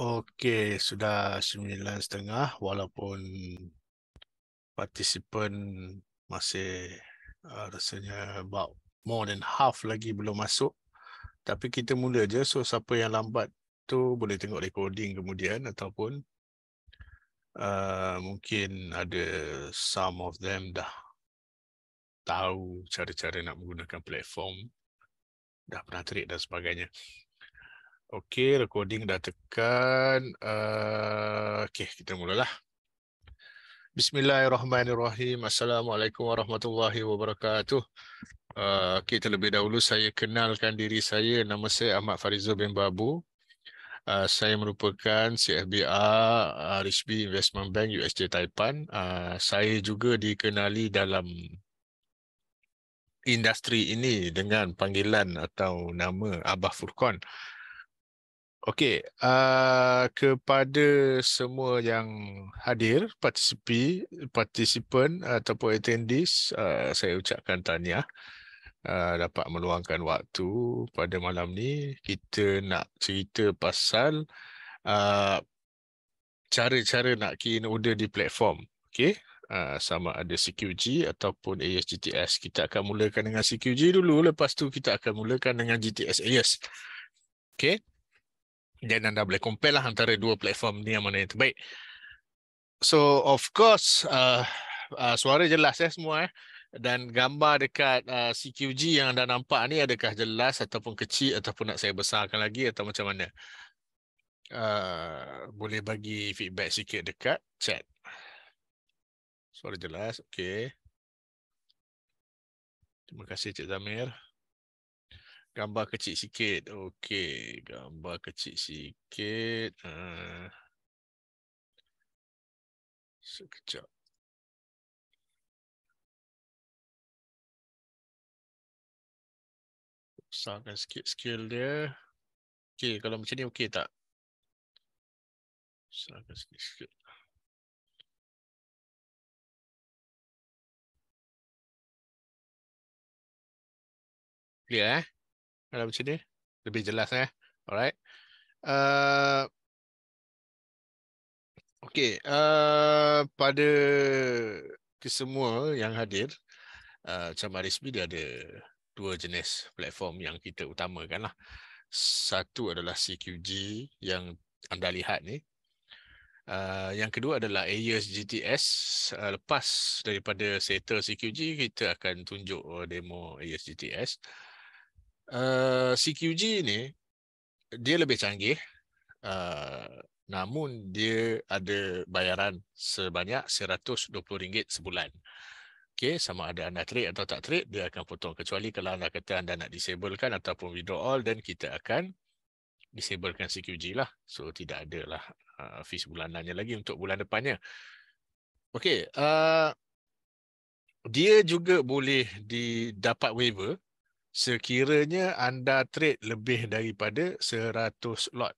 Okey, sudah sembilan setengah. walaupun participant masih uh, rasanya about more than half lagi belum masuk. Tapi kita mula je, so siapa yang lambat tu boleh tengok recording kemudian ataupun uh, mungkin ada some of them dah tahu cara-cara nak menggunakan platform, dah pernah trade dan sebagainya. Okey, recording dah tekan. Uh, eh, Okey, kita mulalah. Bismillahirrahmanirrahim. Assalamualaikum warahmatullahi wabarakatuh. Uh, eh, Okey, terlebih dahulu saya kenalkan diri saya. Nama saya Ahmad Farizul bin Babu. Uh, saya merupakan CFBR uh, RHB Investment Bank USJ Taipan. Uh, saya juga dikenali dalam industri ini dengan panggilan atau nama Abah Furqan. Uh, Okey, uh, kepada semua yang hadir, partisipi, participant ataupun attendees, uh, saya ucapkan tanya uh, dapat meluangkan waktu pada malam ni kita nak cerita pasal uh, cara-cara nak kini in di platform. Okey, uh, sama ada CQG ataupun AES GTS. Kita akan mulakan dengan CQG dulu, lepas tu kita akan mulakan dengan GTS AS, Okey. Dan anda boleh compare lah antara dua platform ni yang mana yang terbaik. So of course uh, uh, suara jelas ya semua eh. Dan gambar dekat uh, CQG yang anda nampak ni adakah jelas ataupun kecil ataupun nak saya besarkan lagi atau macam mana. Uh, boleh bagi feedback sikit dekat chat. Suara jelas, okay. Terima kasih Cik Zamir gambar kecil sikit. Okey, gambar kecil sikit. Uh, sekejap. Besarkan sikit skill dia. Okey, kalau macam ni okey tak? Besarkan sikit-sikit. Clear eh? kalau macam ni lebih jelas eh alright uh, okey uh, pada kesemua yang hadir macam uh, Arisbi dia ada dua jenis platform yang kita utamakan lah. Satu adalah CQG yang anda lihat ni. Uh, yang kedua adalah AES GTS. Uh, lepas daripada settle CQG, kita akan tunjuk uh, demo AES GTS. Uh, Eh, CQG ni dia lebih canggih uh, namun dia ada bayaran sebanyak RM120 sebulan. Okay, sama ada anda trade atau tak trade, dia akan potong. Kecuali kalau anda kata anda nak disablekan ataupun all dan kita akan disablekan CQG lah. So, tidak adalah uh, eh, fee bulanannya lagi untuk bulan depannya. Okay, uh, dia juga boleh didapat waiver sekiranya anda trade lebih daripada 100 lot.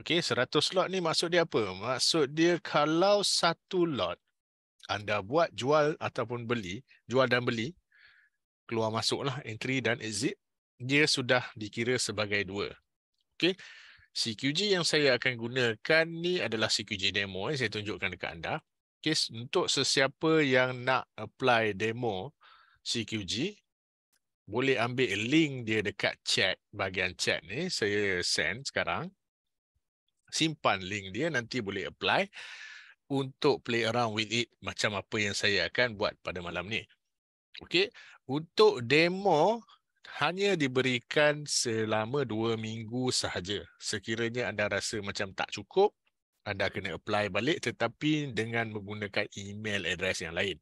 Okey, 100 lot ni maksud dia apa? Maksud dia kalau satu lot anda buat jual ataupun beli, jual dan beli, keluar masuklah entry dan exit, dia sudah dikira sebagai dua. Okey. CQG yang saya akan gunakan ni adalah CQG demo yang eh, saya tunjukkan dekat anda. Okey, untuk sesiapa yang nak apply demo CQG, boleh ambil link dia dekat chat, bahagian chat ni saya send sekarang. Simpan link dia, nanti boleh apply untuk play around with it macam apa yang saya akan buat pada malam ni. Okey, untuk demo hanya diberikan selama 2 minggu sahaja. Sekiranya anda rasa macam tak cukup, anda kena apply balik tetapi dengan menggunakan email address yang lain.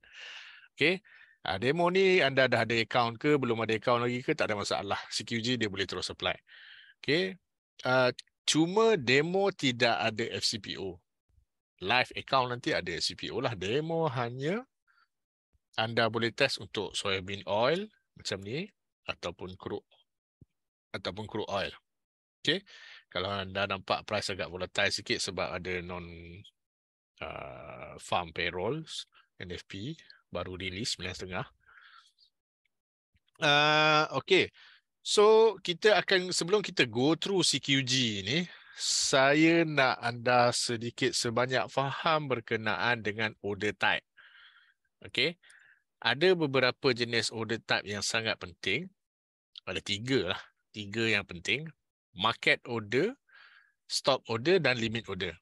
Okey. Uh, demo ni anda dah ada account ke belum ada account lagi ke tak ada masalah. CQG dia boleh terus apply. Okay. Uh, cuma demo tidak ada FCPO. Live account nanti ada FCPO lah. Demo hanya anda boleh test untuk soybean oil macam ni ataupun crude ataupun crude oil. Okay. Kalau anda nampak price agak volatile sikit sebab ada non uh, farm payrolls NFP baru rilis 9.30. Uh, okay. So, kita akan sebelum kita go through CQG ini, saya nak anda sedikit sebanyak faham berkenaan dengan order type. Okay. Ada beberapa jenis order type yang sangat penting. Ada tiga lah. Tiga yang penting. Market order, stop order dan limit order.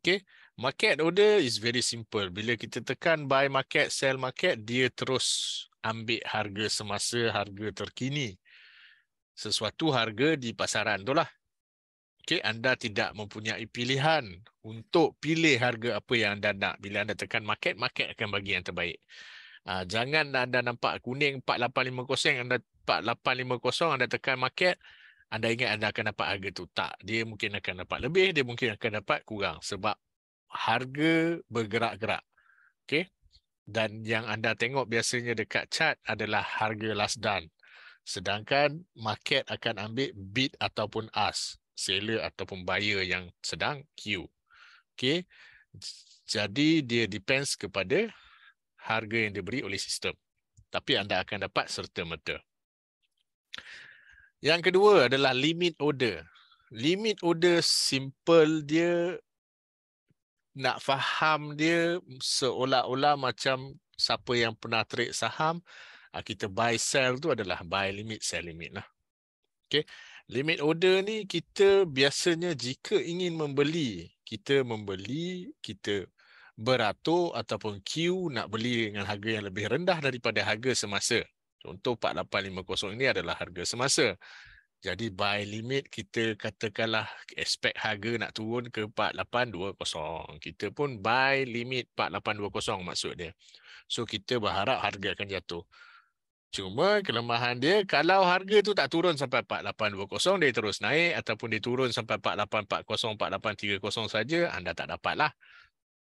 Okay. Market order is very simple. Bila kita tekan buy market, sell market, dia terus ambil harga semasa, harga terkini. Sesuatu harga di pasaran itulah. Okay, anda tidak mempunyai pilihan untuk pilih harga apa yang anda nak. Bila anda tekan market, market akan bagi yang terbaik. Ah, jangan anda nampak kuning 4850, anda 4850, anda tekan market, anda ingat anda akan dapat harga itu. Tak, dia mungkin akan dapat lebih, dia mungkin akan dapat kurang. Sebab harga bergerak-gerak. Okey. Dan yang anda tengok biasanya dekat chart adalah harga last done. Sedangkan market akan ambil bid ataupun ask, seller ataupun buyer yang sedang queue. Okey. Jadi dia depends kepada harga yang diberi oleh sistem. Tapi anda akan dapat serta-merta. Yang kedua adalah limit order. Limit order simple dia nak faham dia seolah-olah macam siapa yang pernah trade saham ah, kita buy sell tu adalah buy limit sell limit lah. Okay. Limit order ni kita biasanya jika ingin membeli, kita membeli, kita beratur ataupun queue nak beli dengan harga yang lebih rendah daripada harga semasa. Contoh 4850 ini adalah harga semasa. Jadi buy limit kita katakanlah expect harga nak turun ke 4820. Kita pun buy limit 4820 maksud dia. So kita berharap harga akan jatuh. Cuma kelemahan dia kalau harga tu tak turun sampai 4820 dia terus naik ataupun dia turun sampai 4840 4830 saja anda tak dapatlah.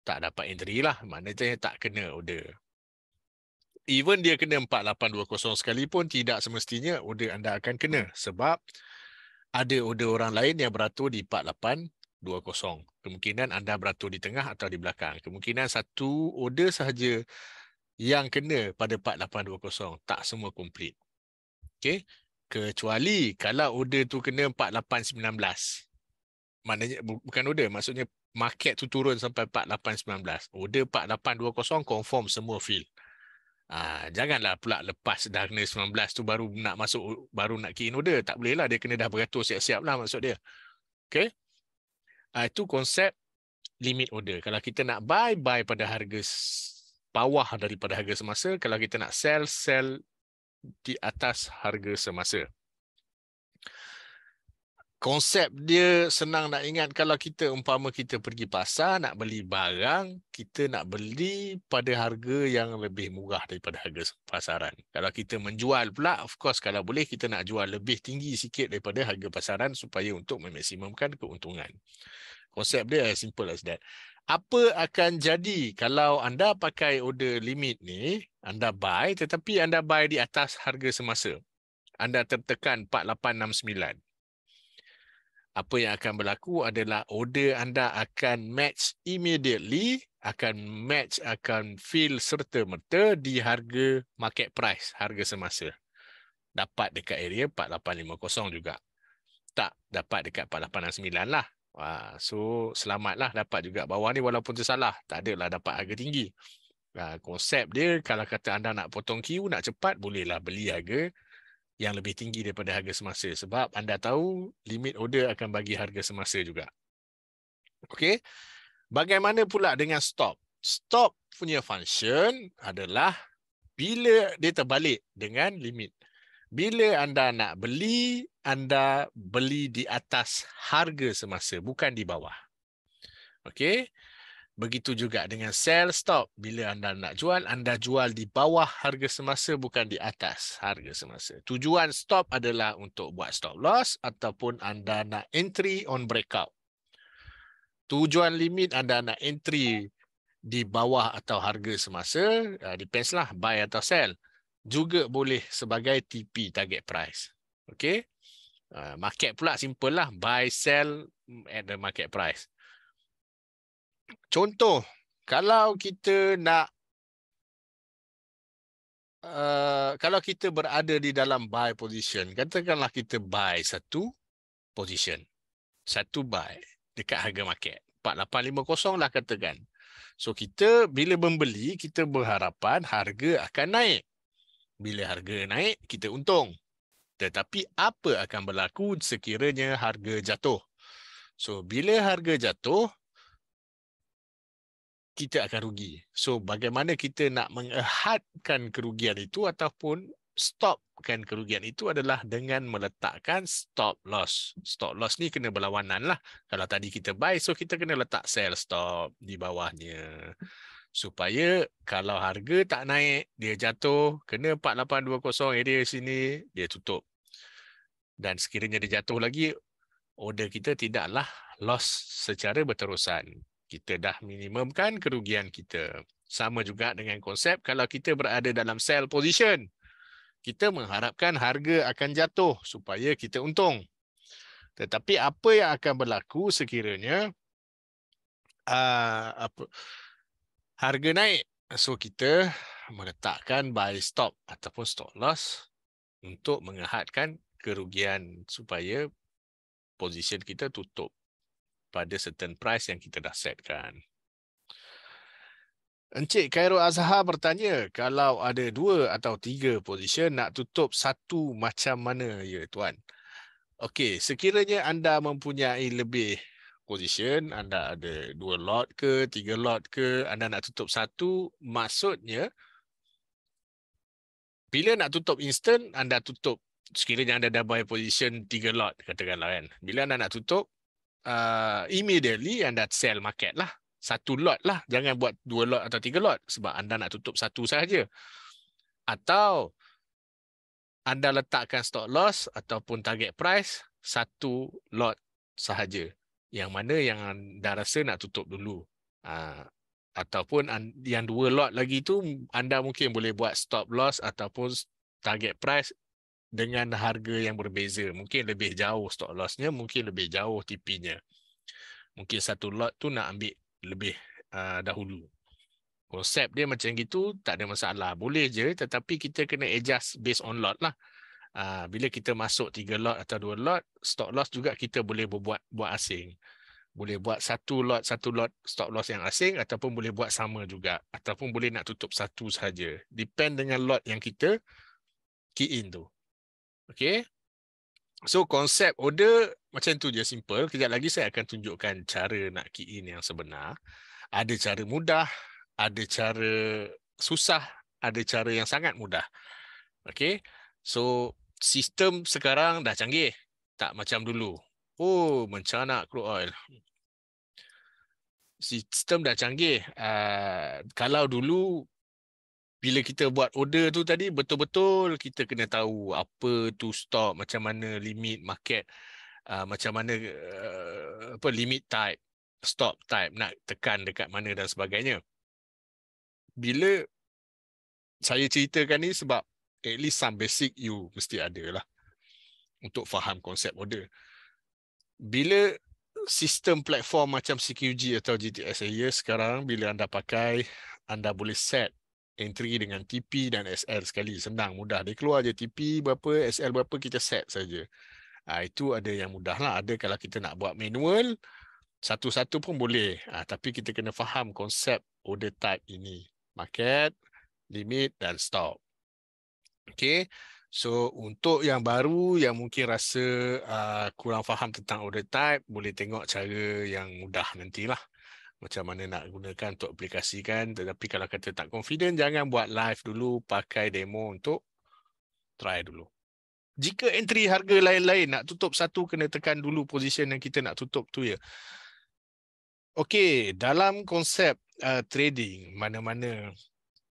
Tak dapat entry lah. Maknanya tak kena order even dia kena 4820 sekalipun tidak semestinya order anda akan kena sebab ada order orang lain yang beratur di 4820. Kemungkinan anda beratur di tengah atau di belakang. Kemungkinan satu order sahaja yang kena pada 4820 tak semua complete. Okey, kecuali kalau order tu kena 4819. Maknanya bukan order, maksudnya market tu turun sampai 4819. Order 4820 confirm semua fill. Ah, janganlah pula lepas darkness 19 tu baru nak masuk baru nak key in order. Tak boleh lah. Dia kena dah beratur siap-siap lah maksud dia. Okay. Ah, itu konsep limit order. Kalau kita nak buy, buy pada harga bawah daripada harga semasa. Kalau kita nak sell, sell di atas harga semasa konsep dia senang nak ingat kalau kita umpama kita pergi pasar nak beli barang kita nak beli pada harga yang lebih murah daripada harga pasaran kalau kita menjual pula of course kalau boleh kita nak jual lebih tinggi sikit daripada harga pasaran supaya untuk memaksimumkan keuntungan konsep dia as simple as that apa akan jadi kalau anda pakai order limit ni anda buy tetapi anda buy di atas harga semasa anda tertekan 4869 apa yang akan berlaku adalah order anda akan match immediately akan match akan fill serta merta di harga market price harga semasa dapat dekat area 4850 juga tak dapat dekat 4869 lah Wah, so selamatlah dapat juga bawah ni walaupun tersalah tak lah dapat harga tinggi ah, konsep dia kalau kata anda nak potong queue nak cepat bolehlah beli harga yang lebih tinggi daripada harga semasa sebab anda tahu limit order akan bagi harga semasa juga. Okey. Bagaimana pula dengan stop? Stop punya function adalah bila dia terbalik dengan limit. Bila anda nak beli, anda beli di atas harga semasa bukan di bawah. Okey. Begitu juga dengan sell stop. Bila anda nak jual, anda jual di bawah harga semasa bukan di atas harga semasa. Tujuan stop adalah untuk buat stop loss ataupun anda nak entry on breakout. Tujuan limit anda nak entry di bawah atau harga semasa, ah, depends lah buy atau sell. Juga boleh sebagai TP, target price. Okay? Ah, market pula simple lah. Buy, sell mm, at the market price contoh kalau kita nak uh, kalau kita berada di dalam buy position katakanlah kita buy satu position satu buy dekat harga market 4850 lah katakan so kita bila membeli kita berharapan harga akan naik bila harga naik kita untung tetapi apa akan berlaku sekiranya harga jatuh so bila harga jatuh kita akan rugi. So bagaimana kita nak mengehadkan kerugian itu ataupun stopkan kerugian itu adalah dengan meletakkan stop loss. Stop loss ni kena berlawanan lah. Kalau tadi kita buy, so kita kena letak sell stop di bawahnya. Supaya kalau harga tak naik, dia jatuh, kena 4820 area sini, dia tutup. Dan sekiranya dia jatuh lagi, order kita tidaklah loss secara berterusan kita dah minimumkan kerugian kita. Sama juga dengan konsep kalau kita berada dalam sell position. Kita mengharapkan harga akan jatuh supaya kita untung. Tetapi apa yang akan berlaku sekiranya uh, apa, harga naik. So kita meletakkan buy stop ataupun stop loss untuk mengahatkan kerugian supaya position kita tutup pada certain price yang kita dah setkan. Encik Cairo Azhar bertanya, kalau ada dua atau tiga position, nak tutup satu macam mana ya tuan? Okey, sekiranya anda mempunyai lebih position, anda ada dua lot ke, tiga lot ke, anda nak tutup satu, maksudnya, bila nak tutup instant, anda tutup, sekiranya anda dah buy position tiga lot, katakanlah kan. Bila anda nak tutup, uh, immediately anda sell market lah. Satu lot lah. Jangan buat dua lot atau tiga lot sebab anda nak tutup satu sahaja. Atau anda letakkan stop loss ataupun target price satu lot sahaja. Yang mana yang anda rasa nak tutup dulu. Uh, ataupun yang dua lot lagi tu anda mungkin boleh buat stop loss ataupun target price dengan harga yang berbeza. Mungkin lebih jauh stock lossnya, mungkin lebih jauh TP-nya. Mungkin satu lot tu nak ambil lebih uh, dahulu. Konsep dia macam gitu, tak ada masalah. Boleh je, tetapi kita kena adjust based on lot lah. Uh, bila kita masuk tiga lot atau dua lot, stock loss juga kita boleh buat, buat asing. Boleh buat satu lot, satu lot stock loss yang asing ataupun boleh buat sama juga. Ataupun boleh nak tutup satu saja. Depend dengan lot yang kita key in tu. Okay. So konsep order macam tu je simple. Kejap lagi saya akan tunjukkan cara nak key in yang sebenar. Ada cara mudah, ada cara susah, ada cara yang sangat mudah. Okay. So sistem sekarang dah canggih. Tak macam dulu. Oh, macam nak crude oil. Sistem dah canggih. Uh, kalau dulu bila kita buat order tu tadi betul-betul kita kena tahu apa tu stock macam mana limit market uh, macam mana uh, apa limit type stop type nak tekan dekat mana dan sebagainya bila saya ceritakan ni sebab at least some basic you mesti ada lah untuk faham konsep order bila sistem platform macam CQG atau GTS ya sekarang bila anda pakai anda boleh set entry dengan TP dan SL sekali senang mudah dia keluar je TP berapa SL berapa kita set saja ha, itu ada yang mudah lah ada kalau kita nak buat manual satu-satu pun boleh ha, tapi kita kena faham konsep order type ini market limit dan stop okay so untuk yang baru yang mungkin rasa uh, kurang faham tentang order type boleh tengok cara yang mudah nantilah macam mana nak gunakan untuk aplikasikan tetapi kalau kata tak confident jangan buat live dulu pakai demo untuk try dulu jika entry harga lain-lain nak tutup satu kena tekan dulu position yang kita nak tutup tu ya okey dalam konsep uh, trading mana-mana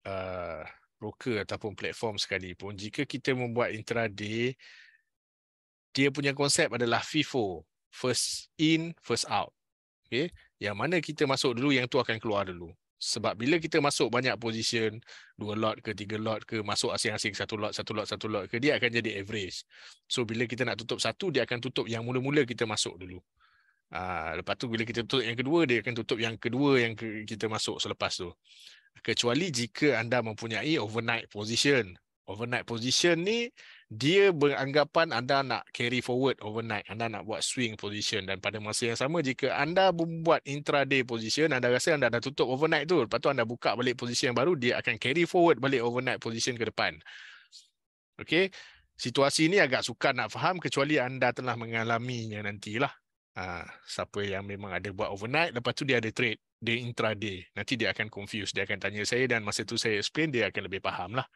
uh, broker ataupun platform sekalipun jika kita membuat intraday dia punya konsep adalah FIFO first in first out okay, yang mana kita masuk dulu yang tu akan keluar dulu sebab bila kita masuk banyak position dua lot ke tiga lot ke masuk asing-asing satu lot satu lot satu lot ke dia akan jadi average so bila kita nak tutup satu dia akan tutup yang mula-mula kita masuk dulu ha, lepas tu bila kita tutup yang kedua dia akan tutup yang kedua yang ke- kita masuk selepas tu kecuali jika anda mempunyai overnight position overnight position ni dia beranggapan anda nak carry forward overnight anda nak buat swing position dan pada masa yang sama jika anda membuat intraday position anda rasa anda dah tutup overnight tu lepas tu anda buka balik position yang baru dia akan carry forward balik overnight position ke depan Okay, situasi ni agak sukar nak faham kecuali anda telah mengalaminya nantilah ha, siapa yang memang ada buat overnight lepas tu dia ada trade dia intraday nanti dia akan confuse dia akan tanya saya dan masa tu saya explain dia akan lebih faham lah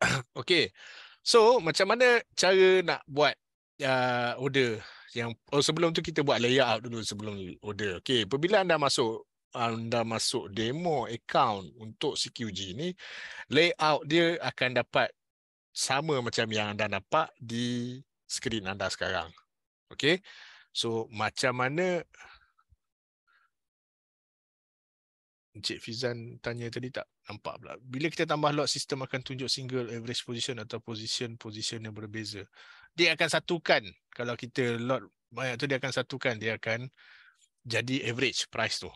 okay. So macam mana cara nak buat uh, order yang oh, sebelum tu kita buat layout dulu sebelum order. Okay. Apabila anda masuk anda masuk demo account untuk CQG ni layout dia akan dapat sama macam yang anda nampak di skrin anda sekarang. Okay. So macam mana Encik Fizan tanya tadi tak nampak pula. Bila kita tambah lot, sistem akan tunjuk single average position atau position-position yang berbeza. Dia akan satukan. Kalau kita lot banyak tu, dia akan satukan. Dia akan jadi average price tu.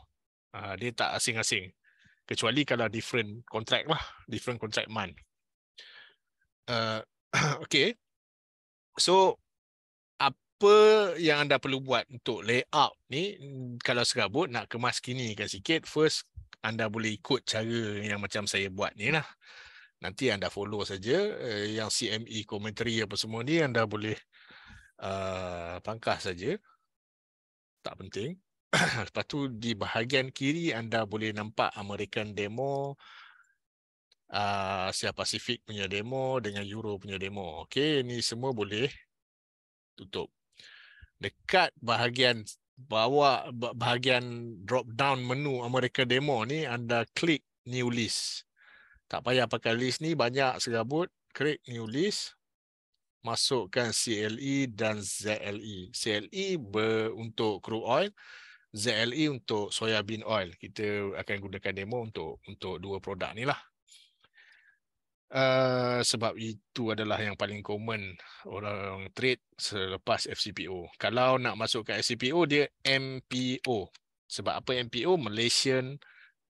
Uh, dia tak asing-asing. Kecuali kalau different contract lah. Different contract month. Uh, okay. So, apa yang anda perlu buat untuk layout ni kalau serabut nak kemas kini kan sikit first anda boleh ikut cara yang macam saya buat ni lah. Nanti anda follow saja eh, yang CME commentary apa semua ni anda boleh uh, pangkas saja. Tak penting. Lepas tu di bahagian kiri anda boleh nampak American demo, uh, Asia Pacific punya demo dengan Euro punya demo. Okey, ni semua boleh tutup. Dekat bahagian bawa bahagian drop down menu Amerika Demo ni anda klik new list. Tak payah pakai list ni banyak segabut klik new list. Masukkan CLE dan ZLE. CLE ber, untuk crude oil, ZLE untuk soya bean oil. Kita akan gunakan demo untuk untuk dua produk ni lah. Eh, sebab itu adalah yang paling common orang trade selepas FCPO. Kalau nak masuk ke FCPO dia MPO. Sebab apa MPO? Malaysian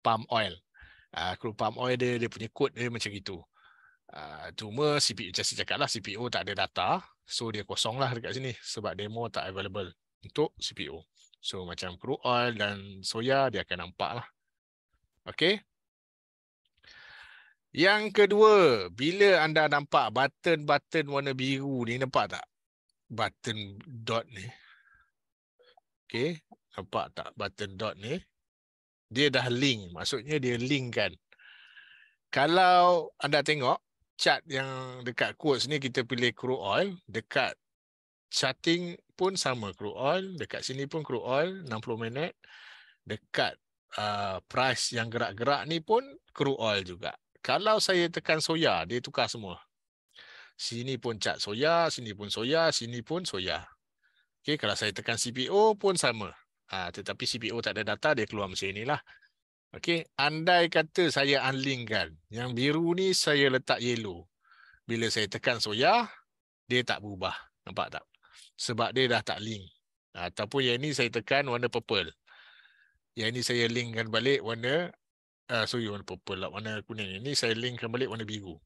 Palm Oil. Ah uh, palm oil dia dia punya kod dia macam itu. uh, ah, cuma CPO just cakap lah CPO tak ada data. So dia kosong lah dekat sini sebab demo tak available untuk CPO. So macam crude oil dan soya dia akan nampak lah. Okay. Yang kedua, bila anda nampak button-button warna biru ni, nampak tak? Button dot ni. Okay, nampak tak button dot ni? Dia dah link, maksudnya dia link kan. Kalau anda tengok, chart yang dekat quotes ni kita pilih crude oil. Dekat charting pun sama crude oil. Dekat sini pun crude oil, 60 minit. Dekat uh, price yang gerak-gerak ni pun crude oil juga kalau saya tekan soya, dia tukar semua. Sini pun cat soya, sini pun soya, sini pun soya. Okey, kalau saya tekan CPO pun sama. Ha, tetapi CPO tak ada data, dia keluar mesin inilah. Okey, andai kata saya unlinkkan. Yang biru ni saya letak yellow. Bila saya tekan soya, dia tak berubah. Nampak tak? Sebab dia dah tak link. Ataupun yang ini saya tekan warna purple. Yang ini saya linkkan balik warna uh, ah, sorry warna purple lah warna kuning ini saya linkkan balik warna biru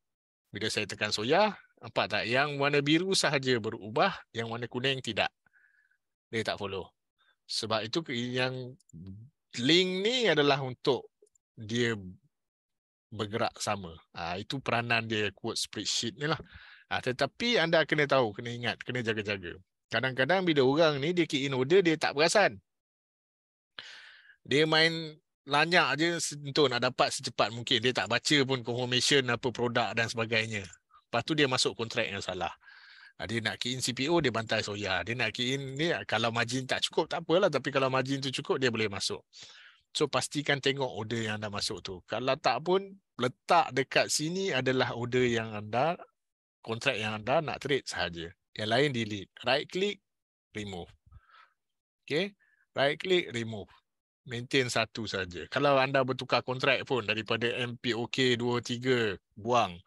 bila saya tekan soya nampak tak yang warna biru sahaja berubah yang warna kuning tidak dia tak follow sebab itu yang link ni adalah untuk dia bergerak sama uh, itu peranan dia quote spreadsheet ni lah uh, tetapi anda kena tahu kena ingat kena jaga-jaga kadang-kadang bila orang ni dia key in order dia tak perasan dia main lanyak je sentuh nak dapat secepat mungkin. Dia tak baca pun confirmation apa produk dan sebagainya. Lepas tu dia masuk kontrak yang salah. Ha, dia nak key in CPO, dia bantai soya. Dia nak key in, ni, kalau margin tak cukup, tak apalah. Tapi kalau margin tu cukup, dia boleh masuk. So, pastikan tengok order yang anda masuk tu. Kalau tak pun, letak dekat sini adalah order yang anda, kontrak yang anda nak trade sahaja. Yang lain, delete. Right click, remove. Okay. Right click, remove maintain satu saja. Kalau anda bertukar kontrak pun daripada MPOK 23 buang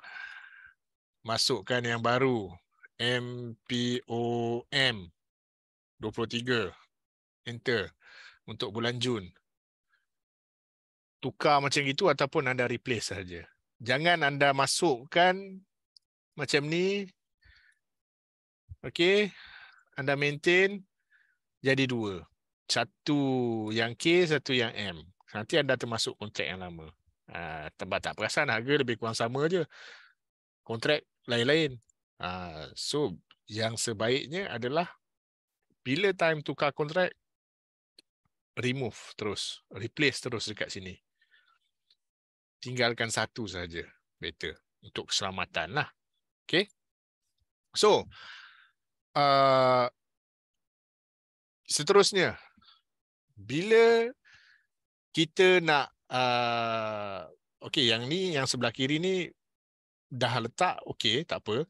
masukkan yang baru MPOM 23 enter untuk bulan Jun. Tukar macam itu ataupun anda replace saja. Jangan anda masukkan macam ni. Okey. Anda maintain jadi dua satu yang K, satu yang M. Nanti anda termasuk kontrak yang lama. Ah, Tempat tak perasan, harga lebih kurang sama je. Kontrak lain-lain. Ah, so, yang sebaiknya adalah bila time tukar kontrak, remove terus, replace terus dekat sini. Tinggalkan satu saja, better. Untuk keselamatan lah. Okay? So, uh, seterusnya, bila kita nak uh, okey yang ni yang sebelah kiri ni dah letak okey tak apa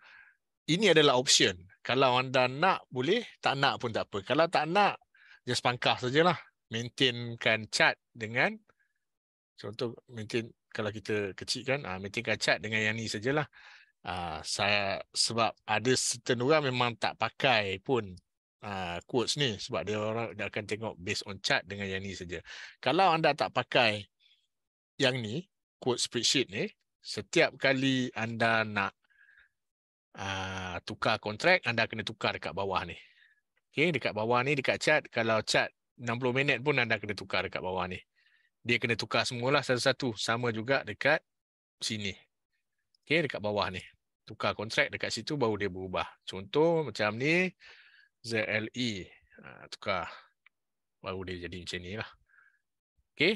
ini adalah option kalau anda nak boleh tak nak pun tak apa kalau tak nak just pangkah sajalah maintainkan chat dengan contoh maintain kalau kita kecilkan ah maintain maintainkan chat dengan yang ni sajalah uh, ah, saya sebab ada setengah orang memang tak pakai pun uh, quotes ni sebab dia orang dia akan tengok based on chart dengan yang ni saja. Kalau anda tak pakai yang ni, quote spreadsheet ni, setiap kali anda nak uh, tukar kontrak, anda kena tukar dekat bawah ni. Okay, dekat bawah ni, dekat chart, kalau chart 60 minit pun anda kena tukar dekat bawah ni. Dia kena tukar semualah satu-satu. Sama juga dekat sini. Okay, dekat bawah ni. Tukar kontrak dekat situ baru dia berubah. Contoh macam ni, ZLE. Ha, tukar. Baru dia jadi macam ni lah. Okay.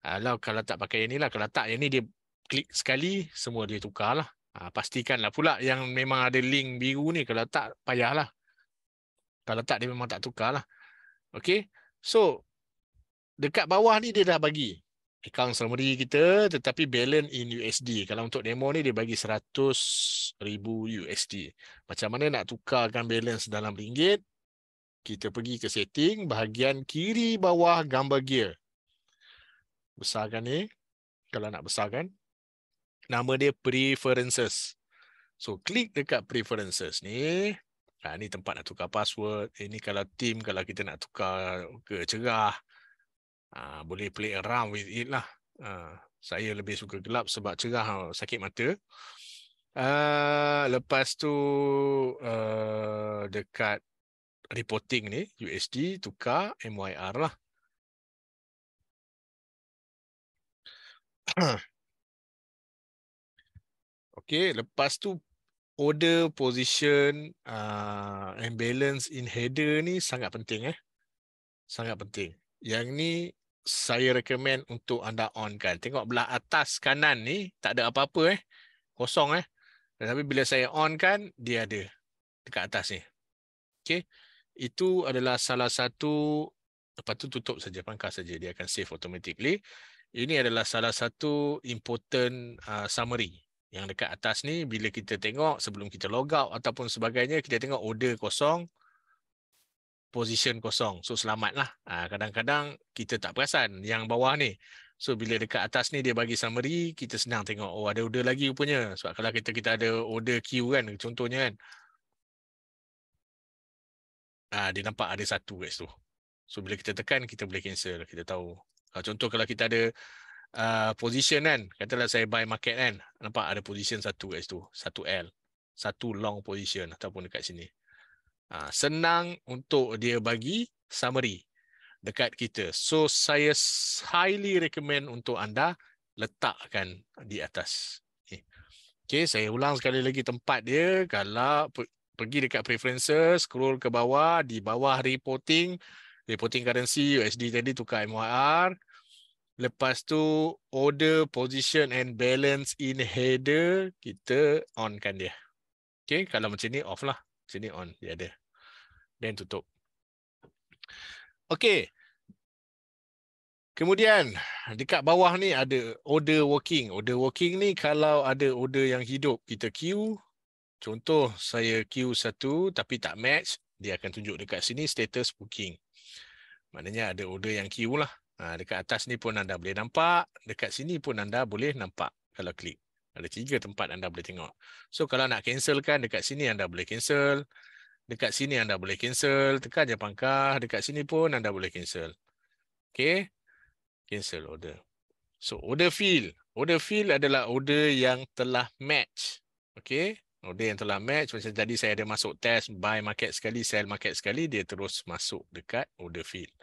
Kalau, ha, kalau tak pakai yang ni lah. Kalau tak yang ni dia klik sekali. Semua dia tukar lah. Ha, lah pula yang memang ada link biru ni. Kalau tak payah lah. Kalau tak dia memang tak tukar lah. Okay. So. Dekat bawah ni dia dah bagi account summary kita tetapi balance in USD. Kalau untuk demo ni dia bagi 100,000 USD. Macam mana nak tukarkan balance dalam ringgit? Kita pergi ke setting bahagian kiri bawah gambar gear. Besarkan ni. Kalau nak besarkan. Nama dia preferences. So klik dekat preferences ni. Ha, ni tempat nak tukar password. Ini kalau team kalau kita nak tukar ke cerah. Ah, boleh play around with it lah. Uh, saya lebih suka gelap sebab cerah sakit mata. Uh, lepas tu uh, dekat reporting ni USD tukar MYR lah. okay, lepas tu order position uh, and balance in header ni sangat penting eh. Sangat penting. Yang ni saya recommend untuk anda onkan. Tengok belah atas kanan ni tak ada apa-apa eh. Kosong eh. Tapi bila saya onkan dia ada dekat atas ni. Okey. Itu adalah salah satu apa tu tutup saja pangkas saja dia akan save automatically. Ini adalah salah satu important uh, summary yang dekat atas ni bila kita tengok sebelum kita log out ataupun sebagainya kita tengok order kosong position kosong. So selamatlah. Ah kadang-kadang kita tak perasan yang bawah ni. So bila dekat atas ni dia bagi summary, kita senang tengok oh ada order lagi rupanya. Sebab kalau kita kita ada order queue kan contohnya kan. Ah dia nampak ada satu guys tu. So bila kita tekan kita boleh cancel kita tahu. Ah, contoh kalau kita ada uh, position kan, katalah saya buy market kan. Nampak ada position satu kat situ, satu L. Satu long position ataupun dekat sini. Ha, senang untuk dia bagi summary dekat kita. So saya highly recommend untuk anda letakkan di atas. Eh, okay, saya ulang sekali lagi tempat dia. Kalau pergi dekat preferences, scroll ke bawah, di bawah reporting, reporting currency USD tadi tukar MYR. Lepas tu order position and balance in header kita onkan dia. Okay, kalau macam ni off lah sini on dia ya, ada then tutup okey kemudian dekat bawah ni ada order working order working ni kalau ada order yang hidup kita queue contoh saya queue satu tapi tak match dia akan tunjuk dekat sini status booking maknanya ada order yang queue lah ha, dekat atas ni pun anda boleh nampak dekat sini pun anda boleh nampak kalau klik ada tiga tempat anda boleh tengok. So kalau nak cancel kan dekat sini anda boleh cancel. Dekat sini anda boleh cancel. Tekan je pangkah. Dekat sini pun anda boleh cancel. Okay. Cancel order. So order field. Order field adalah order yang telah match. Okay. Order yang telah match. Macam tadi saya ada masuk test buy market sekali, sell market sekali. Dia terus masuk dekat order field.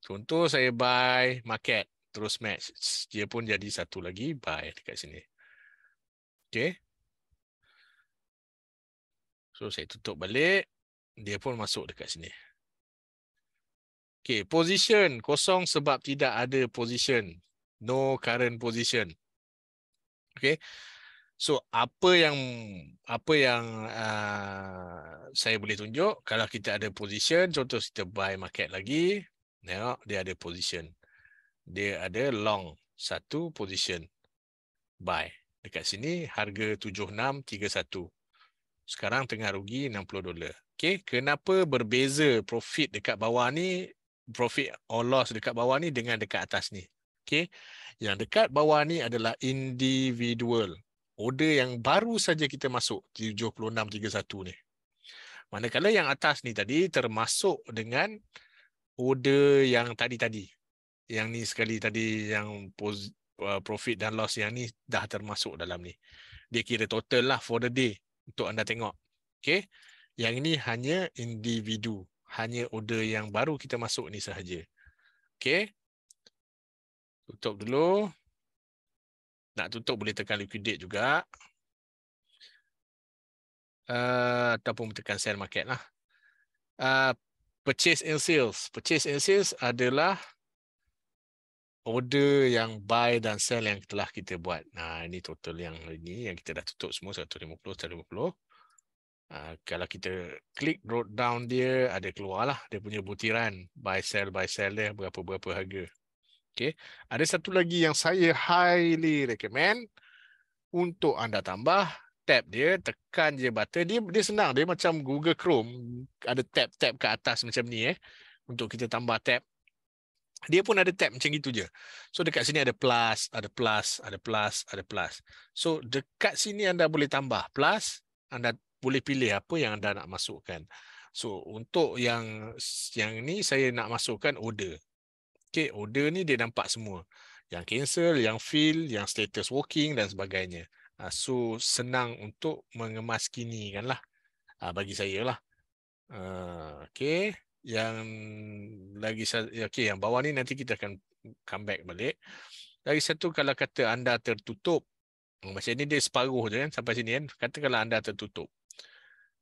Contoh saya buy market. Terus match. Dia pun jadi satu lagi buy dekat sini. Okay, So saya tutup balik. Dia pun masuk dekat sini. Okay, position kosong sebab tidak ada position. No current position. Okay, So apa yang apa yang uh, saya boleh tunjuk kalau kita ada position, contoh kita buy market lagi, tengok dia ada position. Dia ada long satu position buy dekat sini harga 7631. Sekarang tengah rugi 60 dolar. Okey, kenapa berbeza profit dekat bawah ni profit or loss dekat bawah ni dengan dekat atas ni? Okey. Yang dekat bawah ni adalah individual order yang baru saja kita masuk 7631 ni. Manakala yang atas ni tadi termasuk dengan order yang tadi-tadi. Yang ni sekali tadi yang uh, profit dan loss yang ni dah termasuk dalam ni. Dia kira total lah for the day untuk anda tengok. Okay. Yang ini hanya individu. Hanya order yang baru kita masuk ni sahaja. Okay. Tutup dulu. Nak tutup boleh tekan liquidate juga. Uh, ataupun tekan sell market lah. Uh, purchase and sales. Purchase and sales adalah order yang buy dan sell yang telah kita buat. Nah, ini total yang ini yang kita dah tutup semua 150 150. Uh, kalau kita klik drop down dia ada ah, keluarlah dia punya butiran buy sell buy sell dia berapa-berapa harga. Okey. Ada satu lagi yang saya highly recommend untuk anda tambah tab dia tekan je button dia dia senang dia macam Google Chrome ada tab-tab ke atas macam ni eh untuk kita tambah tab dia pun ada tab macam gitu je. So dekat sini ada plus, ada plus, ada plus, ada plus. So dekat sini anda boleh tambah plus, anda boleh pilih apa yang anda nak masukkan. So untuk yang yang ni saya nak masukkan order. Okay, order ni dia nampak semua. Yang cancel, yang fill, yang status working dan sebagainya. Ah, so senang untuk mengemaskini kan lah. Ah, bagi saya lah. Ah, okay yang lagi satu, okey yang bawah ni nanti kita akan come back balik. Lagi satu kalau kata anda tertutup macam ini dia separuh je kan sampai sini kan. Kata kalau anda tertutup.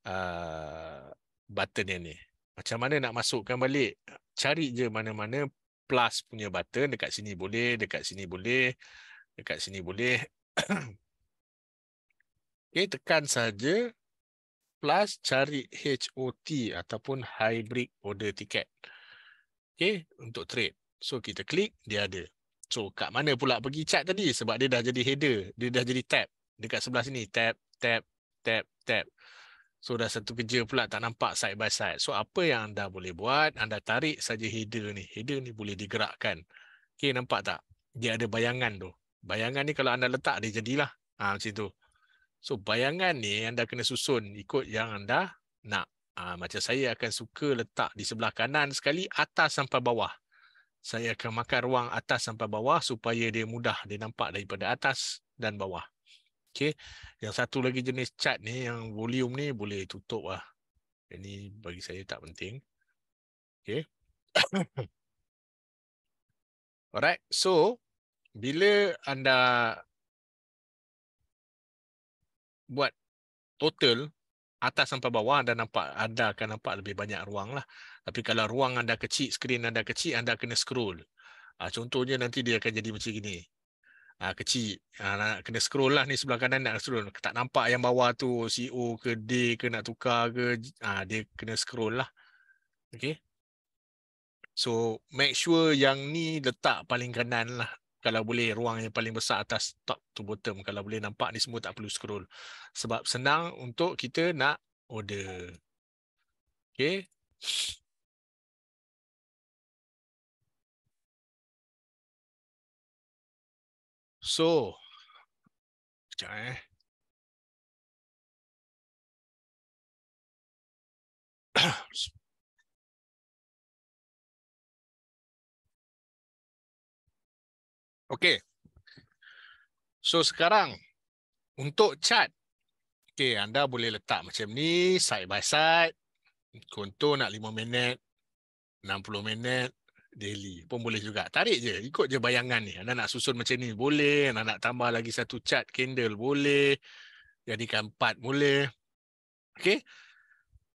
Uh, button yang ni. Macam mana nak masukkan balik? Cari je mana-mana plus punya button dekat sini boleh, dekat sini boleh, dekat sini boleh. okay, tekan saja plus cari HOT ataupun hybrid order ticket. Okay, untuk trade. So kita klik, dia ada. So kat mana pula pergi chat tadi? Sebab dia dah jadi header. Dia dah jadi tab. Dekat sebelah sini, tab, tab, tab, tab. So dah satu kerja pula tak nampak side by side. So apa yang anda boleh buat? Anda tarik saja header ni. Header ni boleh digerakkan. Okay, nampak tak? Dia ada bayangan tu. Bayangan ni kalau anda letak, dia jadilah. Ha, macam tu. So bayangan ni anda kena susun ikut yang anda nak. Ha, macam saya akan suka letak di sebelah kanan sekali atas sampai bawah. Saya akan makan ruang atas sampai bawah supaya dia mudah dia nampak daripada atas dan bawah. Okey. Yang satu lagi jenis cat ni yang volume ni boleh tutup lah. Ini bagi saya tak penting. Okey. Alright. So bila anda buat total atas sampai bawah anda nampak ada akan nampak lebih banyak ruang lah. Tapi kalau ruang anda kecil, skrin anda kecil, anda kena scroll. Ha, contohnya nanti dia akan jadi macam gini. Ha, kecil. Ha, kena scroll lah ni sebelah kanan nak scroll. Tak nampak yang bawah tu CO e ke D ke nak tukar ke. Ha, dia kena scroll lah. Okay. So make sure yang ni letak paling kanan lah kalau boleh ruang yang paling besar atas top to bottom kalau boleh nampak ni semua tak perlu scroll sebab senang untuk kita nak order okey so kejap eh Thanks. Okey. So sekarang untuk chat, okey anda boleh letak macam ni side by side contoh nak 5 minit 60 minit daily pun boleh juga. Tarik je, ikut je bayangan ni. Anda nak susun macam ni boleh, anda nak tambah lagi satu chat candle boleh. Jadikan 4 boleh. Okey.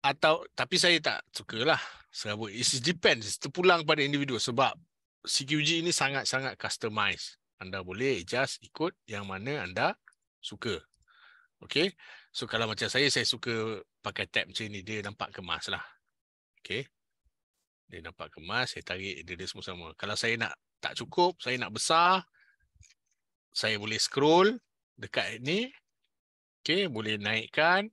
Atau tapi saya tak sukalah serabut. It depends. Terpulang pada individu sebab CQG ini sangat-sangat customize. Anda boleh just ikut yang mana anda suka. Okay. So kalau macam saya, saya suka pakai tab macam ni. Dia nampak kemas lah. Okay. Dia nampak kemas. Saya tarik dia, dia semua sama. Kalau saya nak tak cukup, saya nak besar. Saya boleh scroll dekat ni. Okay. Boleh naikkan.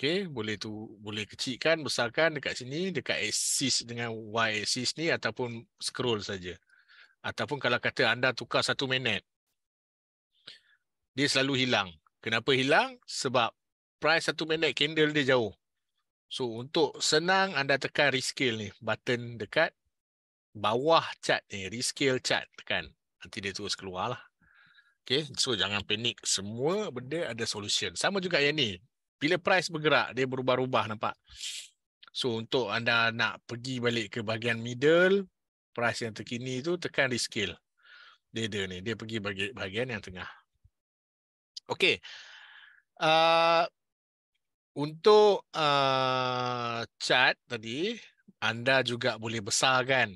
Okey, boleh tu boleh kecilkan, besarkan dekat sini, dekat axis dengan y axis ni ataupun scroll saja. Ataupun kalau kata anda tukar satu minit. Dia selalu hilang. Kenapa hilang? Sebab price satu minit candle dia jauh. So untuk senang anda tekan rescale ni, button dekat bawah chat ni, rescale chat tekan. Nanti dia terus keluar lah. Okay, so jangan panik. Semua benda ada solution. Sama juga yang ni bila price bergerak dia berubah-ubah nampak so untuk anda nak pergi balik ke bahagian middle price yang terkini tu tekan di scale. dia dia ni dia pergi bagi bahagian yang tengah Okay. uh, ah, untuk uh, chart tadi anda juga boleh besarkan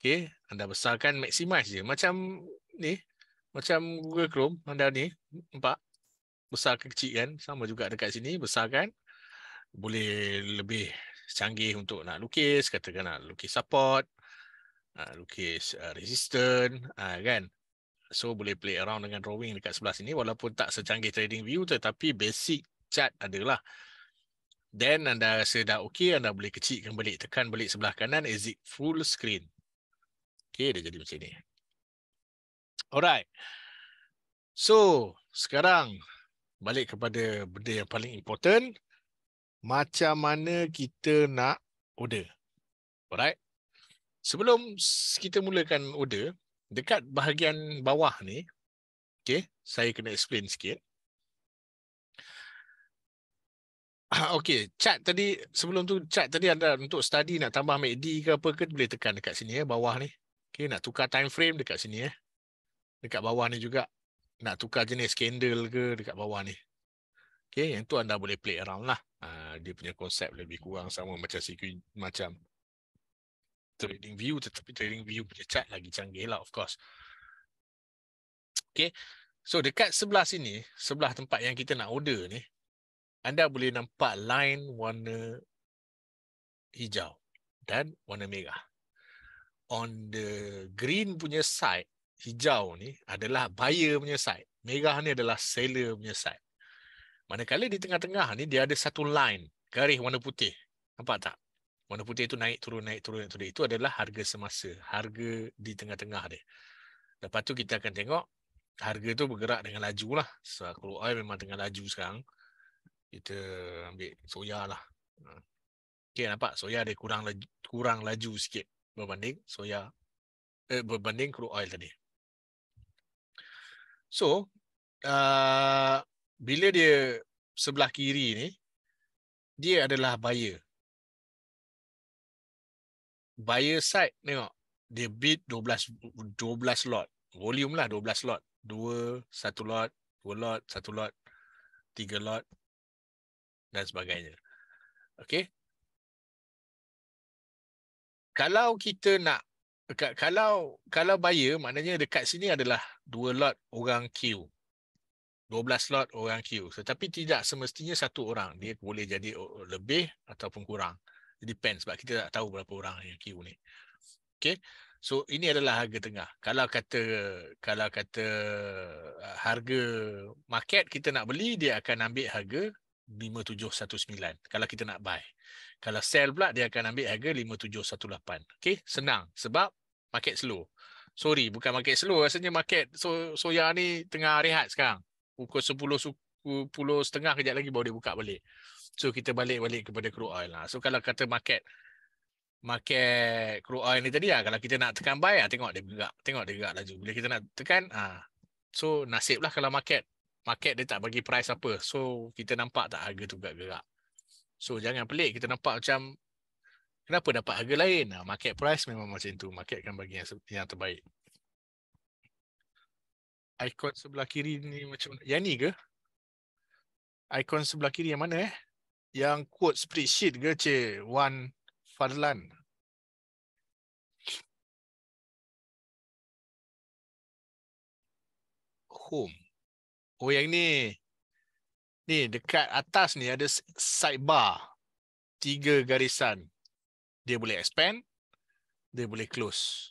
Okay, anda besarkan maximize je macam ni macam Google Chrome anda ni nampak besar ke kecil kan sama juga dekat sini besar kan boleh lebih canggih untuk nak lukis katakan nak lukis support lukis uh, resistant ah, kan so boleh play around dengan drawing dekat sebelah sini walaupun tak secanggih trading view tetapi basic chart adalah then anda rasa dah okey anda boleh kecilkan balik tekan balik sebelah kanan is it full screen okey dia jadi macam ni alright so sekarang balik kepada benda yang paling important macam mana kita nak order alright sebelum kita mulakan order dekat bahagian bawah ni okey saya kena explain sikit ah, Okey, chat tadi sebelum tu chat tadi anda untuk study nak tambah MACD ke apa ke boleh tekan dekat sini ya bawah ni. Okey, nak tukar time frame dekat sini ya. Dekat bawah ni juga nak tukar jenis candle ke dekat bawah ni. Okay, yang tu anda boleh play around lah. Uh, dia punya konsep lebih kurang sama macam macam trading view tetapi trading view punya chart lagi canggih lah of course. Okay, so dekat sebelah sini, sebelah tempat yang kita nak order ni, anda boleh nampak line warna hijau dan warna merah. On the green punya side, hijau ni adalah buyer punya side. Merah ni adalah seller punya side. Manakala di tengah-tengah ni dia ada satu line garis warna putih. Nampak tak? Warna putih itu naik turun, naik turun, naik turun. Itu adalah harga semasa. Harga di tengah-tengah dia. Lepas tu kita akan tengok harga tu bergerak dengan laju lah. Sebab so, kalau oil memang tengah laju sekarang. Kita ambil soya lah. Ha. Okay, nampak? Soya dia kurang laju, kurang laju sikit berbanding soya eh, berbanding crude oil tadi. So, uh, bila dia sebelah kiri ni, dia adalah buyer. Buyer side, tengok. Dia bid 12, 12 lot. Volume lah 12 lot. 2, 1 lot, 2 lot, 1 lot, 3 lot dan sebagainya. Okay. Kalau kita nak kalau kalau buyer maknanya dekat sini adalah dua lot orang queue. 12 slot orang queue. Tetapi tidak semestinya satu orang. Dia boleh jadi lebih ataupun kurang. It depends sebab kita tak tahu berapa orang yang queue ni. Okay. So ini adalah harga tengah. Kalau kata kalau kata uh, harga market kita nak beli, dia akan ambil harga 5719 kalau kita nak buy. Kalau sell pula, dia akan ambil harga 5718. Okay, senang. Sebab market slow. Sorry, bukan market slow. Rasanya market so so yang ni tengah rehat sekarang. Pukul 10 suku puluh setengah kejap lagi baru dia buka balik. So kita balik-balik kepada crude oil lah. So kalau kata market market crude oil ni tadi lah. Kalau kita nak tekan buy lah, tengok dia bergerak. Tengok dia bergerak laju. Bila kita nak tekan, ah so nasiblah kalau market. Market dia tak bagi price apa. So kita nampak tak harga tu bergerak. So jangan pelik kita nampak macam kenapa dapat harga lain. Ah, market price memang macam tu. Market akan bagi yang, yang terbaik. Icon sebelah kiri ni macam mana? Yang ni ke? Icon sebelah kiri yang mana eh? Yang quote spreadsheet ke Cik Wan Fadlan? Home. Oh yang ni ni dekat atas ni ada sidebar tiga garisan dia boleh expand dia boleh close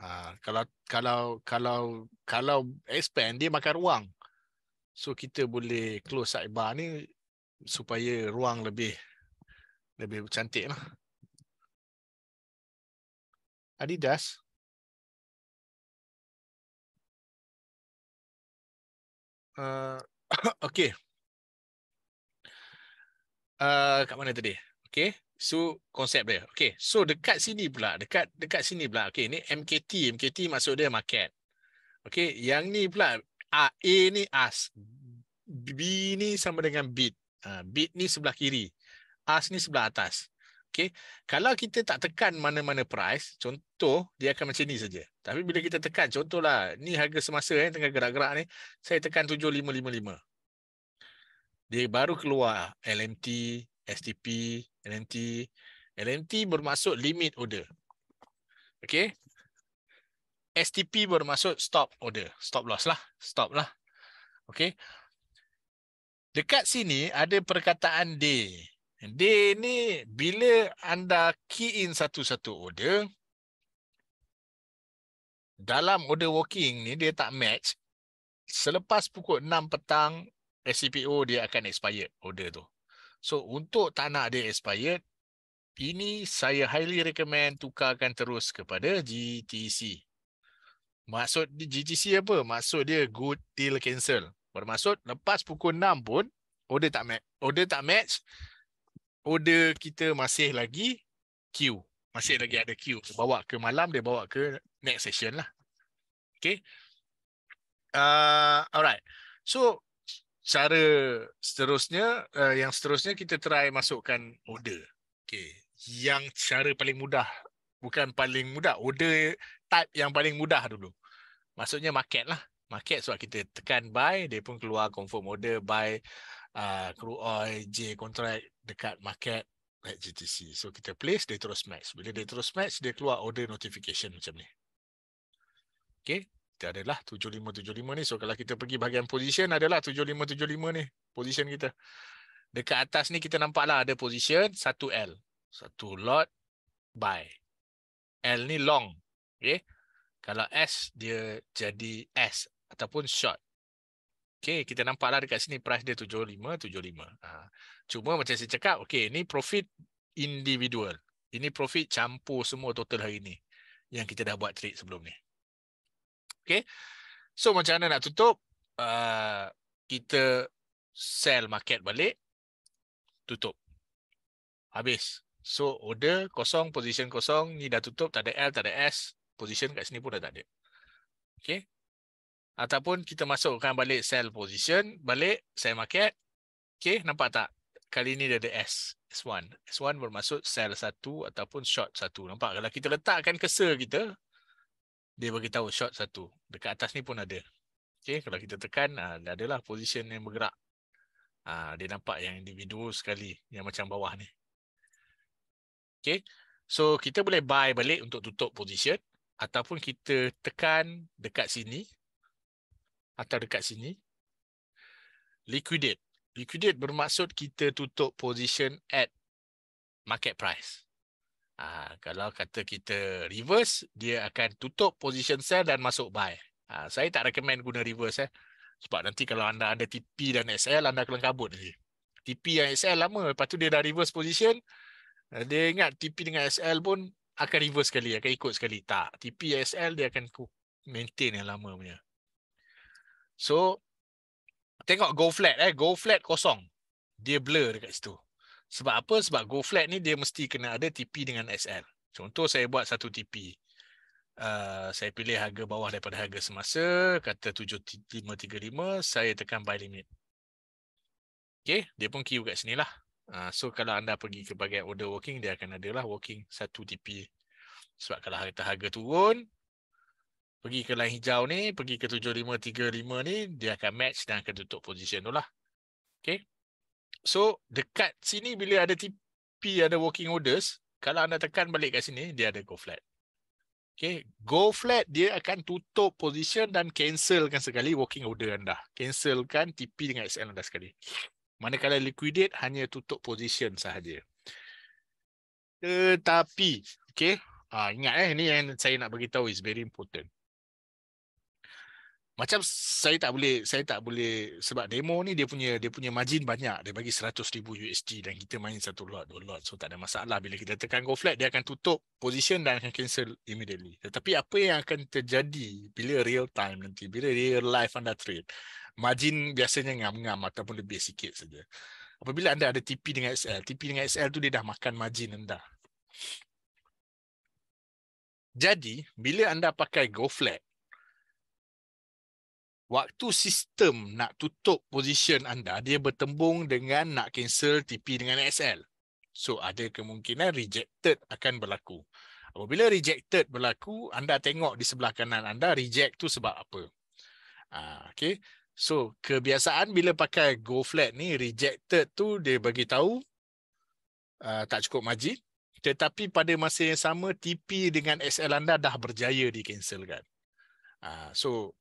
ha, kalau kalau kalau kalau expand dia makan ruang so kita boleh close sidebar ni supaya ruang lebih lebih cantik lah. Adidas uh, okay. Uh, kat mana tadi? Okay. So, konsep dia. Okay. So, dekat sini pula. Dekat dekat sini pula. Okay. Ini MKT. MKT maksud dia market. Okay. Yang ni pula. A, ah, A ni as. B ni sama dengan bid. Ah, bid ni sebelah kiri. As ni sebelah atas. Okay. Kalau kita tak tekan mana-mana price, contoh dia akan macam ni saja. Tapi bila kita tekan, contohlah ni harga semasa eh, tengah gerak-gerak ni, saya tekan 7555 dia baru keluar LMT, STP, LMT. LMT bermaksud limit order. Okay. STP bermaksud stop order. Stop loss lah. Stop lah. Okay. Dekat sini ada perkataan day. Day ni bila anda key in satu-satu order, dalam order working ni dia tak match, selepas pukul 6 petang SCPO dia akan expired order tu. So untuk tanah dia expired, ini saya highly recommend tukarkan terus kepada GTC. Maksud di GTC apa? Maksud dia good deal cancel. Bermaksud lepas pukul 6 pun order tak match. Order tak match. Order kita masih lagi queue. Masih lagi ada queue. Bawa ke malam dia bawa ke next session lah. Okay. Uh, alright. So cara seterusnya uh, yang seterusnya kita try masukkan order. Okey, yang cara paling mudah bukan paling mudah order type yang paling mudah dulu. Maksudnya market lah. Market sebab kita tekan buy, dia pun keluar confirm order buy uh, ah, crew oil J contract dekat market at GTC. So kita place dia terus match. Bila dia terus match, dia keluar order notification macam ni. Okay kita adalah 7575 ni. So kalau kita pergi bahagian position adalah 7575 ni position kita. Dekat atas ni kita nampak lah ada position 1L. Satu lot buy. L ni long. Okay. Kalau S dia jadi S ataupun short. Okay, kita nampak lah dekat sini price dia 7575. Ha. Cuma macam saya cakap, okay, ini profit individual. Ini profit campur semua total hari ni yang kita dah buat trade sebelum ni. Okay. So macam mana nak tutup? Uh, kita sell market balik. Tutup. Habis. So order kosong, position kosong. Ni dah tutup, tak ada L, tak ada S. Position kat sini pun dah tak ada. Okay. Ataupun kita masukkan balik sell position. Balik, sell market. Okay, nampak tak? Kali ni dia ada S. S1. S1 bermaksud sell satu ataupun short satu. Nampak? Kalau kita letakkan kesa kita, dia bagi tahu shot satu dekat atas ni pun ada okey kalau kita tekan uh, ah, ada adalah position yang bergerak uh, dia nampak yang individu sekali yang macam bawah ni okey so kita boleh buy balik untuk tutup position ataupun kita tekan dekat sini atau dekat sini liquidate liquidate bermaksud kita tutup position at market price Ha, kalau kata kita reverse, dia akan tutup position sell dan masuk buy. Ha, saya tak rekomen guna reverse. Eh. Sebab nanti kalau anda ada TP dan SL, anda kena kabut lagi. TP yang XL lama, lepas tu dia dah reverse position, eh, dia ingat TP dengan SL pun akan reverse sekali, akan ikut sekali. Tak, TP SL dia akan maintain yang lama punya. So, tengok go flat. eh, Go flat kosong. Dia blur dekat situ. Sebab apa? Sebab go flat ni dia mesti kena ada TP dengan SL. Contoh saya buat satu TP. Uh, ah, saya pilih harga bawah daripada harga semasa kata 7535 saya tekan buy limit Okay, dia pun queue kat sini lah uh, so kalau anda pergi ke bagian order working dia akan ada lah working 1 TP sebab kalau harga, harga turun pergi ke line hijau ni pergi ke 7535 ni dia akan match dan akan tutup position tu lah Okay. So dekat sini bila ada TP ada working orders, kalau anda tekan balik kat sini dia ada go flat. Okay, go flat dia akan tutup position dan cancelkan sekali working order anda. Cancelkan TP dengan SL anda sekali. Manakala liquidate hanya tutup position sahaja. Tetapi, okay, ah, ingat eh, ini yang saya nak beritahu is very important macam saya tak boleh saya tak boleh sebab demo ni dia punya dia punya margin banyak dia bagi 100,000 USD dan kita main satu lot dua lot so tak ada masalah bila kita tekan go flat dia akan tutup position dan akan cancel immediately tetapi apa yang akan terjadi bila real time nanti bila real life anda trade margin biasanya ngam-ngam ataupun lebih sikit saja apabila anda ada TP dengan SL TP dengan SL tu dia dah makan margin anda jadi bila anda pakai go flat waktu sistem nak tutup position anda, dia bertembung dengan nak cancel TP dengan SL. So ada kemungkinan rejected akan berlaku. Apabila rejected berlaku, anda tengok di sebelah kanan anda reject tu sebab apa. Uh, okay. So kebiasaan bila pakai go flat ni rejected tu dia bagi tahu uh, tak cukup margin tetapi pada masa yang sama TP dengan SL anda dah berjaya di cancelkan, kan. Ah, so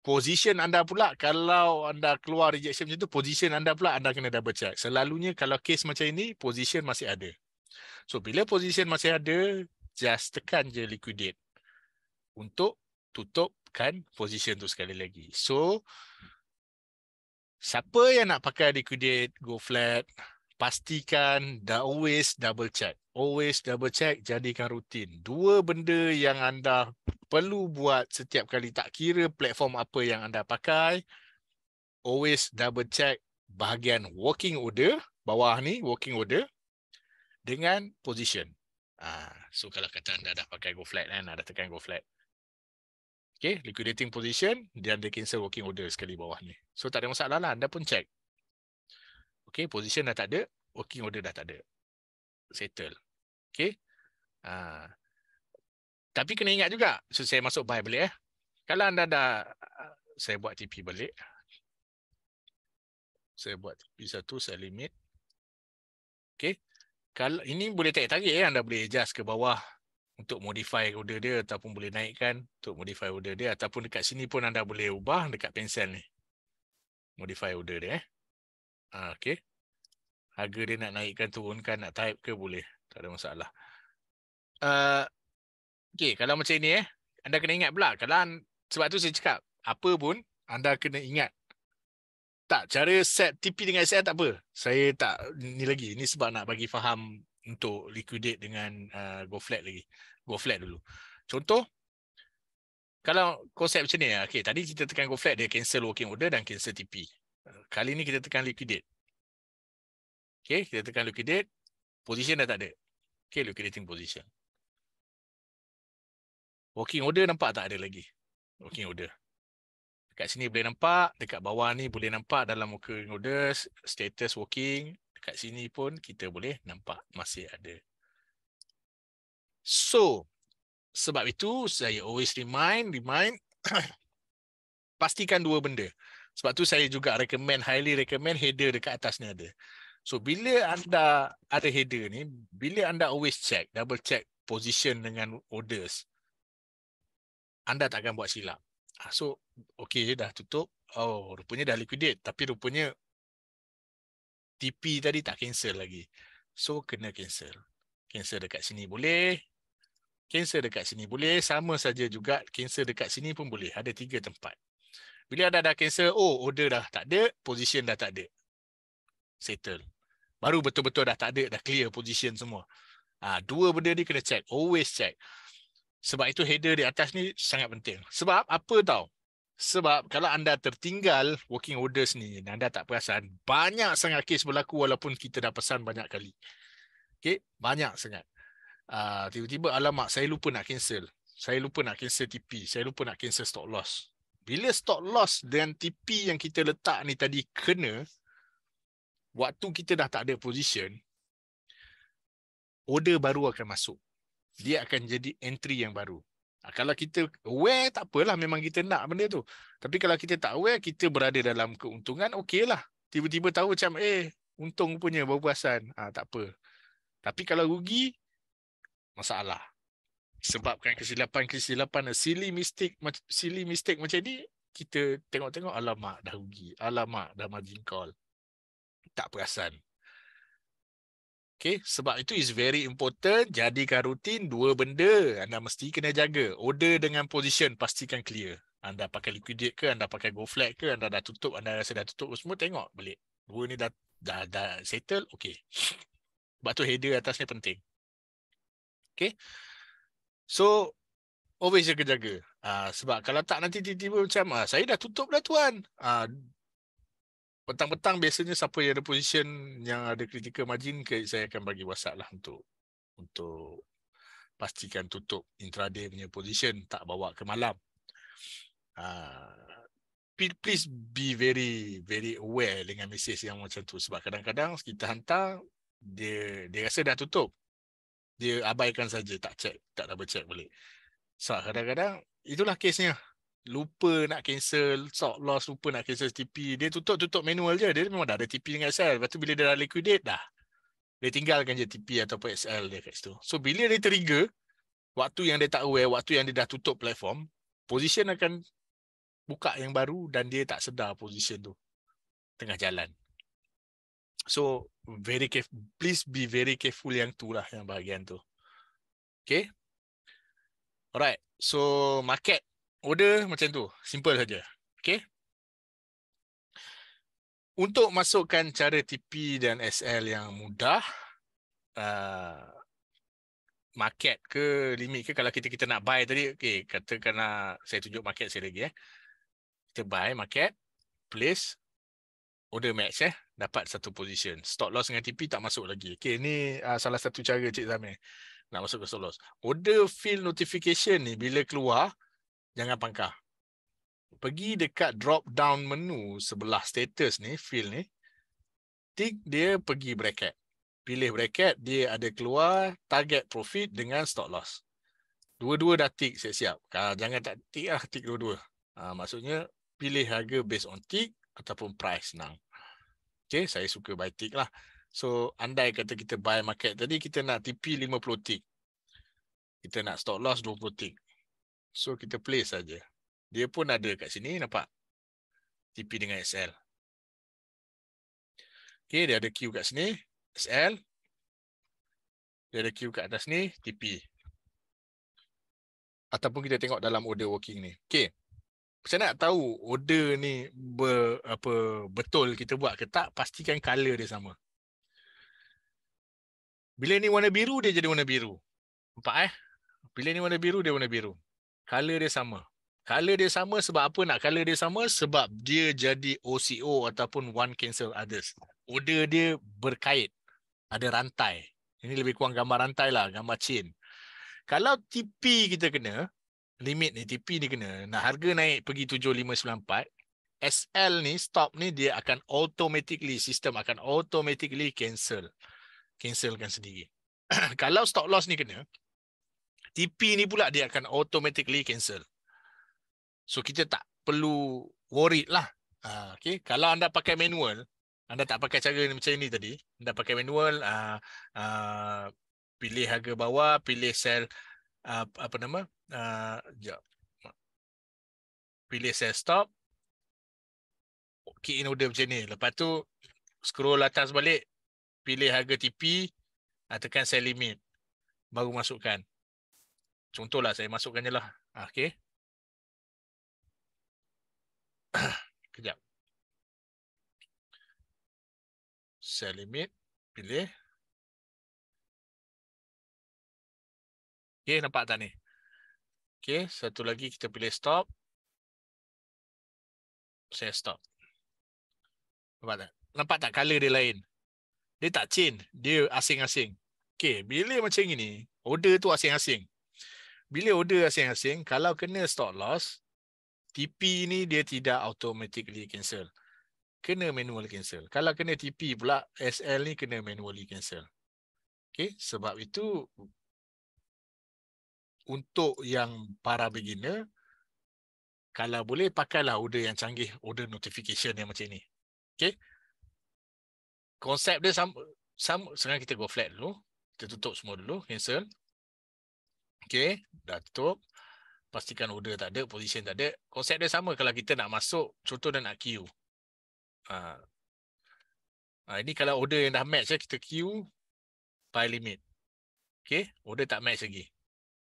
position anda pula kalau anda keluar rejection macam tu position anda pula anda kena double check selalunya kalau case macam ini position masih ada so bila position masih ada just tekan je liquidate untuk tutupkan position tu sekali lagi so siapa yang nak pakai liquidate go flat pastikan dah always double check always double check jadikan rutin dua benda yang anda perlu buat setiap kali tak kira platform apa yang anda pakai always double check bahagian working order bawah ni working order dengan position ah so kalau kata anda dah pakai go flat kan ada tekan go flat Okay, liquidating position dia ada cancel working order sekali bawah ni so tak ada masalah lah anda pun check Okay, position dah tak ada working order dah tak ada settle. okay? Ha. Tapi kena ingat juga so saya masuk buy balik eh. Kalau anda dah saya buat TP balik. Saya buat TP satu saya limit. okay? Kalau ini boleh tarik tarik eh anda boleh adjust ke bawah untuk modify order dia ataupun boleh naikkan untuk modify order dia ataupun dekat sini pun anda boleh ubah dekat pensel ni. Modify order dia eh. Ha, okey harga dia nak naikkan turunkan nak type ke boleh tak ada masalah uh, okay kalau macam ini eh anda kena ingat pula kalau sebab tu saya cakap apa pun anda kena ingat tak cara set TP dengan SL tak apa saya tak ni lagi ni sebab nak bagi faham untuk liquidate dengan uh, go flat lagi go flat dulu contoh kalau konsep macam ni ah, okay, tadi kita tekan go flat dia cancel working order dan cancel TP kali ni kita tekan liquidate Okay, kita tekan liquidate. Position dah tak ada. Okay, liquidating position. Working order nampak tak ada lagi. Working order. Dekat sini boleh nampak. Dekat bawah ni boleh nampak dalam working order. Status working. Dekat sini pun kita boleh nampak masih ada. So, sebab itu saya always remind, remind. pastikan dua benda. Sebab tu saya juga recommend, highly recommend header dekat atas ni ada. So bila anda ada header ni, bila anda always check, double check position dengan orders, anda tak akan buat silap. Ah, so okay dah tutup. Oh rupanya dah liquidate tapi rupanya TP tadi tak cancel lagi. So kena cancel. Cancel dekat sini boleh. Cancel dekat sini boleh. Sama saja juga cancel dekat sini pun boleh. Ada tiga tempat. Bila ada dah cancel, oh order dah tak ada, position dah tak ada settle. Baru betul-betul dah tak ada, dah clear position semua. Ha, dua benda ni kena check, always check. Sebab itu header di atas ni sangat penting. Sebab apa tau? Sebab kalau anda tertinggal working orders ni, anda tak perasan, banyak sangat kes berlaku walaupun kita dah pesan banyak kali. Okay? Banyak sangat. Uh, tiba-tiba, alamak, saya lupa nak cancel. Saya lupa nak cancel TP. Saya lupa nak cancel stock loss. Bila stock loss dengan TP yang kita letak ni tadi kena, waktu kita dah tak ada position, order baru akan masuk. Dia akan jadi entry yang baru. Ah, kalau kita aware, tak apalah. Memang kita nak benda tu. Tapi kalau kita tak aware, kita berada dalam keuntungan, okeylah. Tiba-tiba tahu macam, eh, untung punya berpuasan. ha, tak apa. Tapi kalau rugi, masalah. Sebabkan kesilapan-kesilapan, silly mistake, silly mistake macam ni, kita tengok-tengok, alamak, dah rugi. Alamak, dah margin call tak perasan. Okay, sebab itu is very important. Jadikan rutin dua benda anda mesti kena jaga. Order dengan position pastikan clear. Anda pakai liquidate ke, anda pakai go flat ke, anda dah tutup, anda rasa dah tutup semua, tengok balik. Dua ni dah dah, dah settle, okay. Sebab tu header atas ni penting. Okay. So, always jaga-jaga. Uh, sebab kalau tak nanti tiba-tiba macam, ah, saya dah tutup dah tuan. Uh, petang-petang biasanya siapa yang ada position yang ada critical margin ke saya akan bagi WhatsApp lah untuk untuk pastikan tutup intraday punya position tak bawa ke malam. Uh, please be very very aware dengan message yang macam tu sebab kadang-kadang kita hantar dia dia rasa dah tutup. Dia abaikan saja tak check, tak double check balik. So kadang-kadang itulah kesnya lupa nak cancel stock loss lupa nak cancel TP dia tutup tutup manual je dia memang dah ada TP dengan SL lepas tu bila dia dah liquidate dah dia tinggalkan je TP ataupun SL dia kat situ so bila dia trigger waktu yang dia tak aware waktu yang dia dah tutup platform position akan buka yang baru dan dia tak sedar position tu tengah jalan so very careful please be very careful yang tu lah yang bahagian tu okay alright so market order macam tu simple saja okay? untuk masukkan cara TP dan SL yang mudah uh, market ke limit ke kalau kita kita nak buy tadi okay kata katakan lah saya tunjuk market saya lagi eh kita buy market place order max eh dapat satu position stop loss dengan TP tak masuk lagi Okay, ini uh, salah satu cara cik Zamir nak masuk ke stop loss order fill notification ni bila keluar jangan pangkah. Pergi dekat drop down menu sebelah status ni, fill ni. Tick dia pergi bracket. Pilih bracket, dia ada keluar target profit dengan stop loss. Dua-dua dah tick siap-siap. Ah, jangan tak tick lah, tick dua-dua. Ha, maksudnya, pilih harga based on tick ataupun price senang. Okay, saya suka buy tick lah. So, andai kata kita buy market tadi, kita nak TP 50 tick. Kita nak stop loss 20 tick. So kita play saja. Dia pun ada kat sini nampak. TP dengan SL. Okey, dia ada Q kat sini, SL. Dia ada Q kat atas ni, TP. Ataupun kita tengok dalam order working ni. Okey. Macam nak tahu order ni ber, apa betul kita buat ke tak, pastikan color dia sama. Bila ni warna biru dia jadi warna biru. Nampak eh? Bila ni warna biru dia warna biru color dia sama. Color dia sama sebab apa nak color dia sama? Sebab dia jadi OCO ataupun one cancel others. Order dia berkait. Ada rantai. Ini lebih kurang gambar rantai lah, gambar chain. Kalau TP kita kena, limit ni, TP ni kena, nak harga naik pergi 7594, SL ni, stop ni, dia akan automatically, sistem akan automatically cancel. Cancelkan sendiri. Kalau stop loss ni kena, TP ni pula dia akan automatically cancel. So kita tak perlu worry lah. Uh, okay. Kalau anda pakai manual, anda tak pakai cara ni macam ni tadi, anda pakai manual, uh, uh, pilih harga bawah, pilih sell, uh, apa nama, uh, jap. pilih sell stop, key in order macam ni. Lepas tu, scroll atas balik, pilih harga TP, uh, tekan sell limit, baru masukkan contohlah saya masukkan lah, okay? kejap cell limit pilih Okay nampak tak ni okey satu lagi kita pilih stop saya stop nampak tak nampak tak color dia lain dia tak chain. dia asing-asing Okay bila macam ini order tu asing-asing bila order asing-asing, kalau kena stop loss, TP ni dia tidak automatically cancel. Kena manual cancel. Kalau kena TP pula, SL ni kena manually cancel. Okay, sebab itu untuk yang para beginner, kalau boleh pakailah order yang canggih, order notification yang macam ni. Okay. Konsep dia sama, sama, sekarang kita go flat dulu. Kita tutup semua dulu, cancel. Okey, dah tutup. Pastikan order tak ada, position tak ada. Konsep dia sama kalau kita nak masuk, contoh dan nak queue. Ha. Ha, ini kalau order yang dah match, eh, kita queue by limit. Okay, order tak match lagi.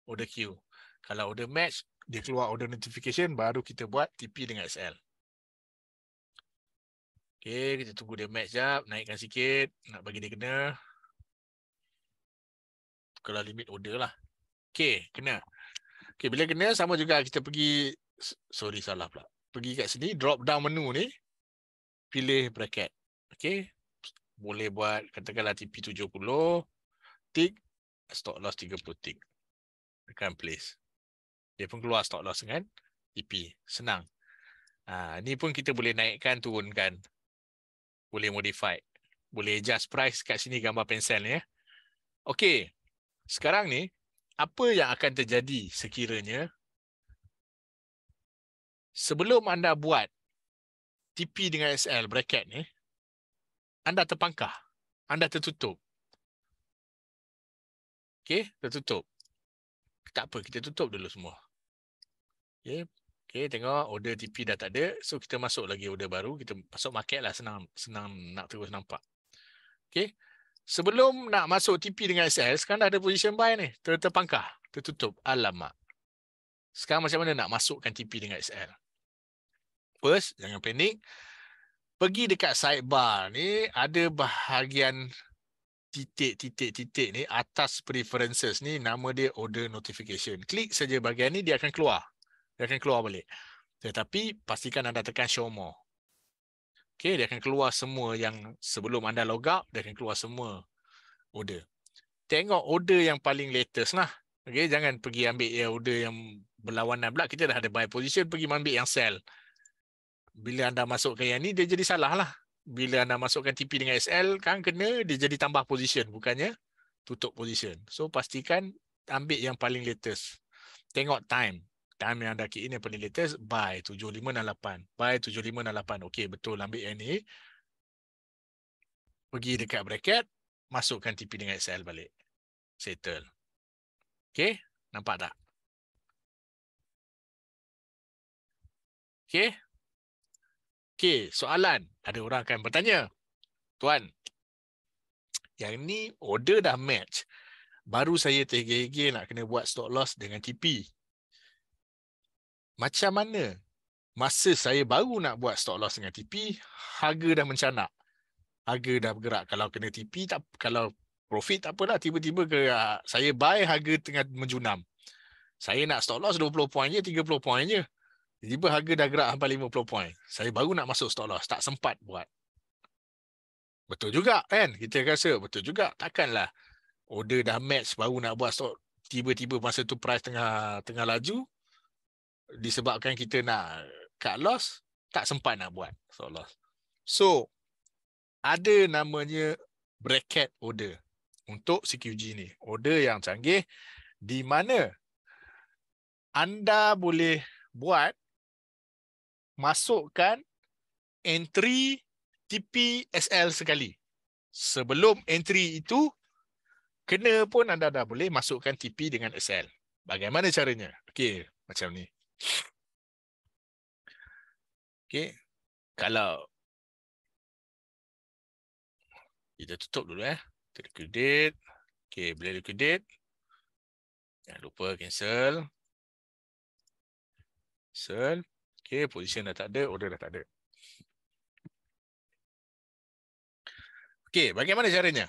Order queue. Kalau order match, dia keluar order notification, baru kita buat TP dengan SL. Okay, kita tunggu dia match jap, naikkan sikit, nak bagi dia kena. Kalau limit order lah. Okay, kena. Okay, bila kena sama juga kita pergi sorry salah pula. Pergi kat sini drop down menu ni pilih bracket. Okay, Boleh buat katakanlah TP70 tick stock loss 30 tick. Tekan place. Dia pun keluar stock loss kan? TP. Senang. Ha, ni pun kita boleh naikkan, turunkan. Boleh modify. Boleh adjust price kat sini gambar pensel ni. Ya. Okey. Sekarang ni, apa yang akan terjadi sekiranya sebelum anda buat TP dengan SL bracket ni, anda terpangkah, anda tertutup. Okay, tertutup. Tak apa, kita tutup dulu semua. Okay, okay tengok order TP dah tak ada. So, kita masuk lagi order baru. Kita masuk market lah, senang, senang nak terus nampak. Okay, Sebelum nak masuk TP dengan SL, sekarang dah ada position buy ni. pangkah, tertutup. Alamak. Sekarang macam mana nak masukkan TP dengan SL? First, jangan panik. Pergi dekat sidebar ni, ada bahagian titik-titik-titik ni, atas preferences ni, nama dia order notification. Klik saja bahagian ni, dia akan keluar. Dia akan keluar balik. Tetapi, pastikan anda tekan show more. Okay, dia akan keluar semua yang sebelum anda log out, dia akan keluar semua order. Tengok order yang paling latest lah. Okay, jangan pergi ambil ya order yang berlawanan pula. Kita dah ada buy position, pergi ambil yang sell. Bila anda masukkan yang ni, dia jadi salah lah. Bila anda masukkan TP dengan SL, kan kena dia jadi tambah position. Bukannya tutup position. So, pastikan ambil yang paling latest. Tengok time. Time yang anda key in yang paling latest, buy 7568. Buy 7568. Okey, betul. Ambil yang ni. Pergi dekat bracket. Masukkan TP dengan XL balik. Settle. Okey, nampak tak? Okey. Okey, soalan. Ada orang akan bertanya. Tuan, yang ni order dah match. Baru saya terhigil nak kena buat stop loss dengan TP macam mana masa saya baru nak buat stop loss dengan TP, harga dah mencanak. Harga dah bergerak. Kalau kena TP, tak, kalau profit tak apalah. Tiba-tiba ke, ah, saya buy harga tengah menjunam. Saya nak stop loss 20 poin je, 30 poin je. Tiba-tiba harga dah gerak sampai 50 poin. Saya baru nak masuk stop loss. Tak sempat buat. Betul juga kan? Kita rasa betul juga. Takkanlah order dah match baru nak buat stop. Tiba-tiba masa tu price tengah tengah laju, disebabkan kita nak cut loss, tak sempat nak buat stop loss. So, ada namanya bracket order untuk CQG ni. Order yang canggih di mana anda boleh buat masukkan entry TPSL sekali. Sebelum entry itu, kena pun anda dah boleh masukkan TP dengan SL. Bagaimana caranya? Okey, macam ni. Okay, Kalau kita tutup dulu eh. Liquidate. Okay, boleh liquidate. Jangan lupa cancel. Cancel. Okay, position dah tak ada, order dah tak ada. Okey, bagaimana caranya?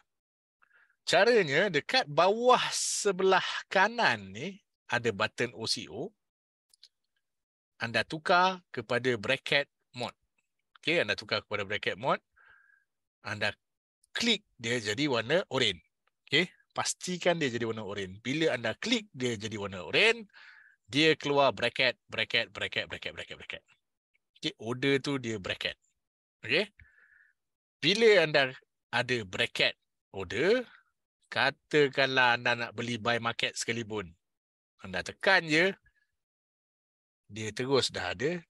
Caranya dekat bawah sebelah kanan ni ada button OCO anda tukar kepada bracket mode, Okey, anda tukar kepada bracket mode. Anda klik dia jadi warna oren. Okey, pastikan dia jadi warna oren. Bila anda klik dia jadi warna oren, dia keluar bracket, bracket, bracket, bracket, bracket, bracket. Okey, order tu dia bracket. Okey. Bila anda ada bracket order, katakanlah anda nak beli buy market sekalipun. Anda tekan je dia terus dah ada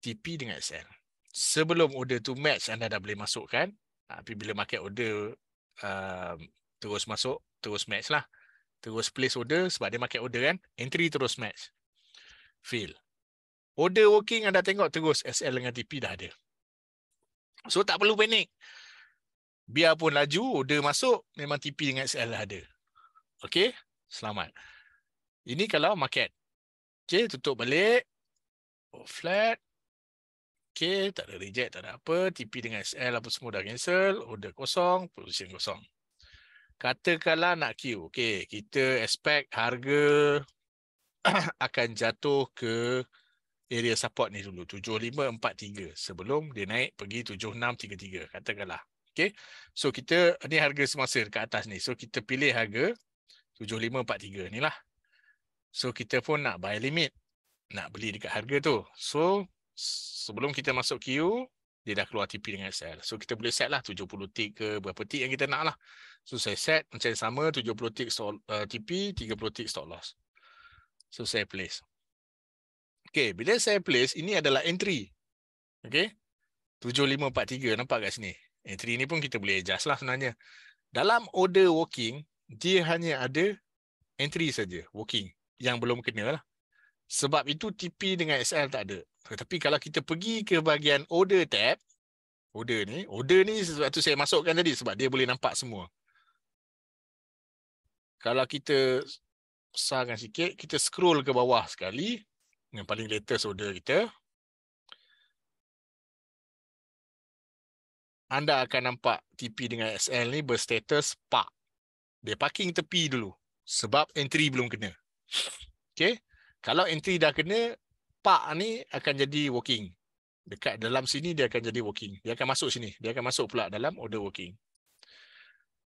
TP dengan SL. Sebelum order tu match anda dah boleh masukkan. Ha, tapi bila market order uh, terus masuk, terus match lah. Terus place order sebab dia market order kan. Entry terus match. Fail. Order working anda tengok terus SL dengan TP dah ada. So tak perlu panik. pun laju, order masuk, memang TP dengan SL dah ada. Okay, selamat. Ini kalau market. Okay, tutup balik. Oh, flat. Okay, tak ada reject, tak ada apa. TP dengan SL apa semua dah cancel. Order kosong, position kosong. Katakanlah nak queue. Okay, kita expect harga akan jatuh ke area support ni dulu. 7543 sebelum dia naik pergi 7633. Katakanlah. Okay. So kita ni harga semasa dekat atas ni. So kita pilih harga 7543 ni lah. So kita pun nak buy limit. Nak beli dekat harga tu. So sebelum kita masuk queue, dia dah keluar TP dengan SL. So kita boleh set lah 70 tick ke berapa tick yang kita nak lah. So saya set macam sama 70 tick stop, uh, TP, 30 tick stop loss. So saya place. Okay, bila saya place, ini adalah entry. Okay. 7543 nampak kat sini. Entry ni pun kita boleh adjust lah sebenarnya. Dalam order working, dia hanya ada entry saja, working yang belum kena lah. Sebab itu TP dengan SL tak ada. Tapi kalau kita pergi ke bahagian order tab, order ni, order ni sebab tu saya masukkan tadi sebab dia boleh nampak semua. Kalau kita besarkan sikit, kita scroll ke bawah sekali dengan paling latest order kita. Anda akan nampak TP dengan SL ni berstatus park. Dia parking tepi dulu sebab entry belum kena. Okay, Kalau entry dah kena, park ni akan jadi working. Dekat dalam sini dia akan jadi working. Dia akan masuk sini. Dia akan masuk pula dalam order working.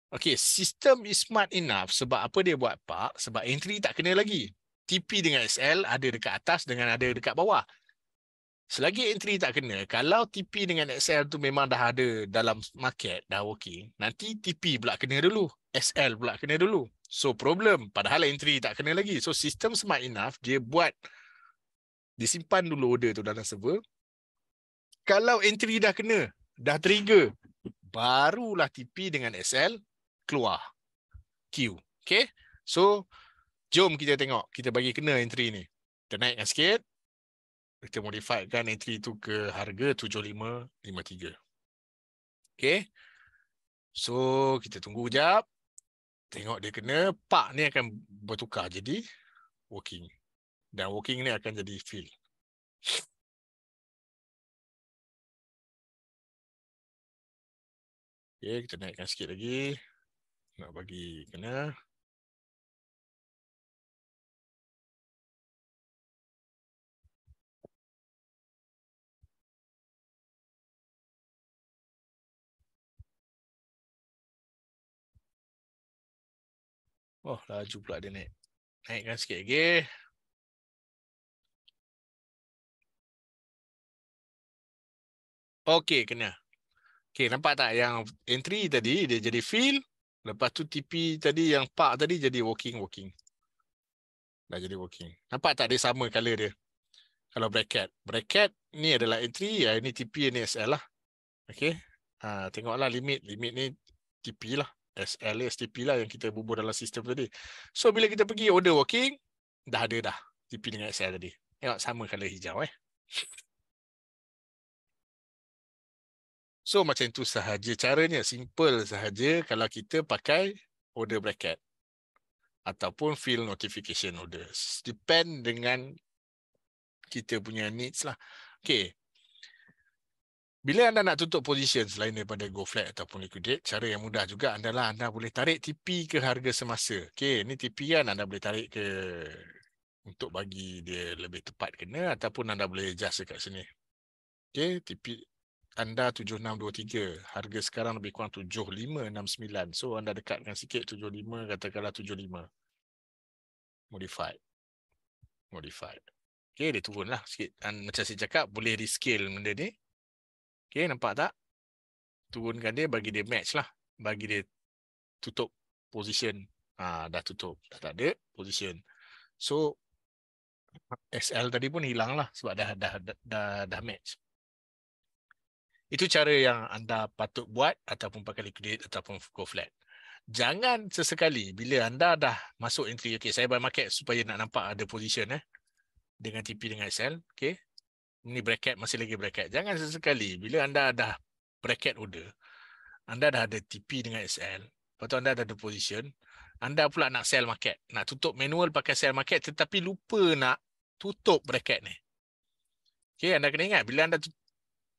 Okay, sistem is smart enough sebab apa dia buat park? Sebab entry tak kena lagi. TP dengan SL ada dekat atas dengan ada dekat bawah. Selagi entry tak kena, kalau TP dengan SL tu memang dah ada dalam market, dah working, nanti TP pula kena dulu. SL pula kena dulu. So problem, padahal entry tak kena lagi. So system smart enough, dia buat, disimpan dulu order tu dalam server. Kalau entry dah kena, dah trigger, barulah TP dengan SL keluar. Q, Okay. So, jom kita tengok. Kita bagi kena entry ni. Kita naikkan sikit. Kita modify kan entry tu ke harga 75.53. Okay. So, kita tunggu sekejap tengok dia kena pak ni akan bertukar jadi working dan working ni akan jadi feel. okey kita naikkan sikit lagi nak bagi kena Oh, laju pula dia naik. Naikkan sikit lagi. Okay kena. Okay nampak tak yang entry tadi dia jadi fill. Lepas tu TP tadi yang park tadi jadi working working. Dah jadi working. Nampak tak dia sama color dia? Kalau bracket. Bracket ni adalah entry. Ya, ini TP ni SL lah. Okay. Ha, tengoklah limit. Limit ni TP lah. SL STP lah yang kita bubur dalam sistem tadi. So bila kita pergi order working dah ada dah STP dengan SL tadi. Tengok sama color hijau eh. So macam tu sahaja caranya simple sahaja kalau kita pakai order bracket ataupun fill notification orders depend dengan kita punya needs lah. Okay, bila anda nak tutup position selain daripada go flat ataupun liquidate, cara yang mudah juga adalah anda boleh tarik TP ke harga semasa. Okey, ni TP kan anda boleh tarik ke untuk bagi dia lebih tepat kena ataupun anda boleh adjust dekat sini. Okey, TP anda 7623, harga sekarang lebih kurang 7569. So anda dekatkan sikit 75 katakanlah 75. Modified. Modified. Okey, dia turunlah sikit. And macam saya cakap, boleh rescale benda ni. Okay, nampak tak? Turunkan dia, bagi dia match lah. Bagi dia tutup position. Ha, dah tutup. Dah tak ada position. So, SL tadi pun hilang lah sebab dah, dah, dah, dah, dah match. Itu cara yang anda patut buat ataupun pakai liquidate ataupun go flat. Jangan sesekali bila anda dah masuk entry. Okay, saya buy market supaya nak nampak ada position eh, dengan TP dengan SL. Okay ni bracket masih lagi bracket. Jangan sesekali bila anda dah bracket order, anda dah ada TP dengan SL, lepas tu anda dah ada position, anda pula nak sell market, nak tutup manual pakai sell market tetapi lupa nak tutup bracket ni. Okay, anda kena ingat bila anda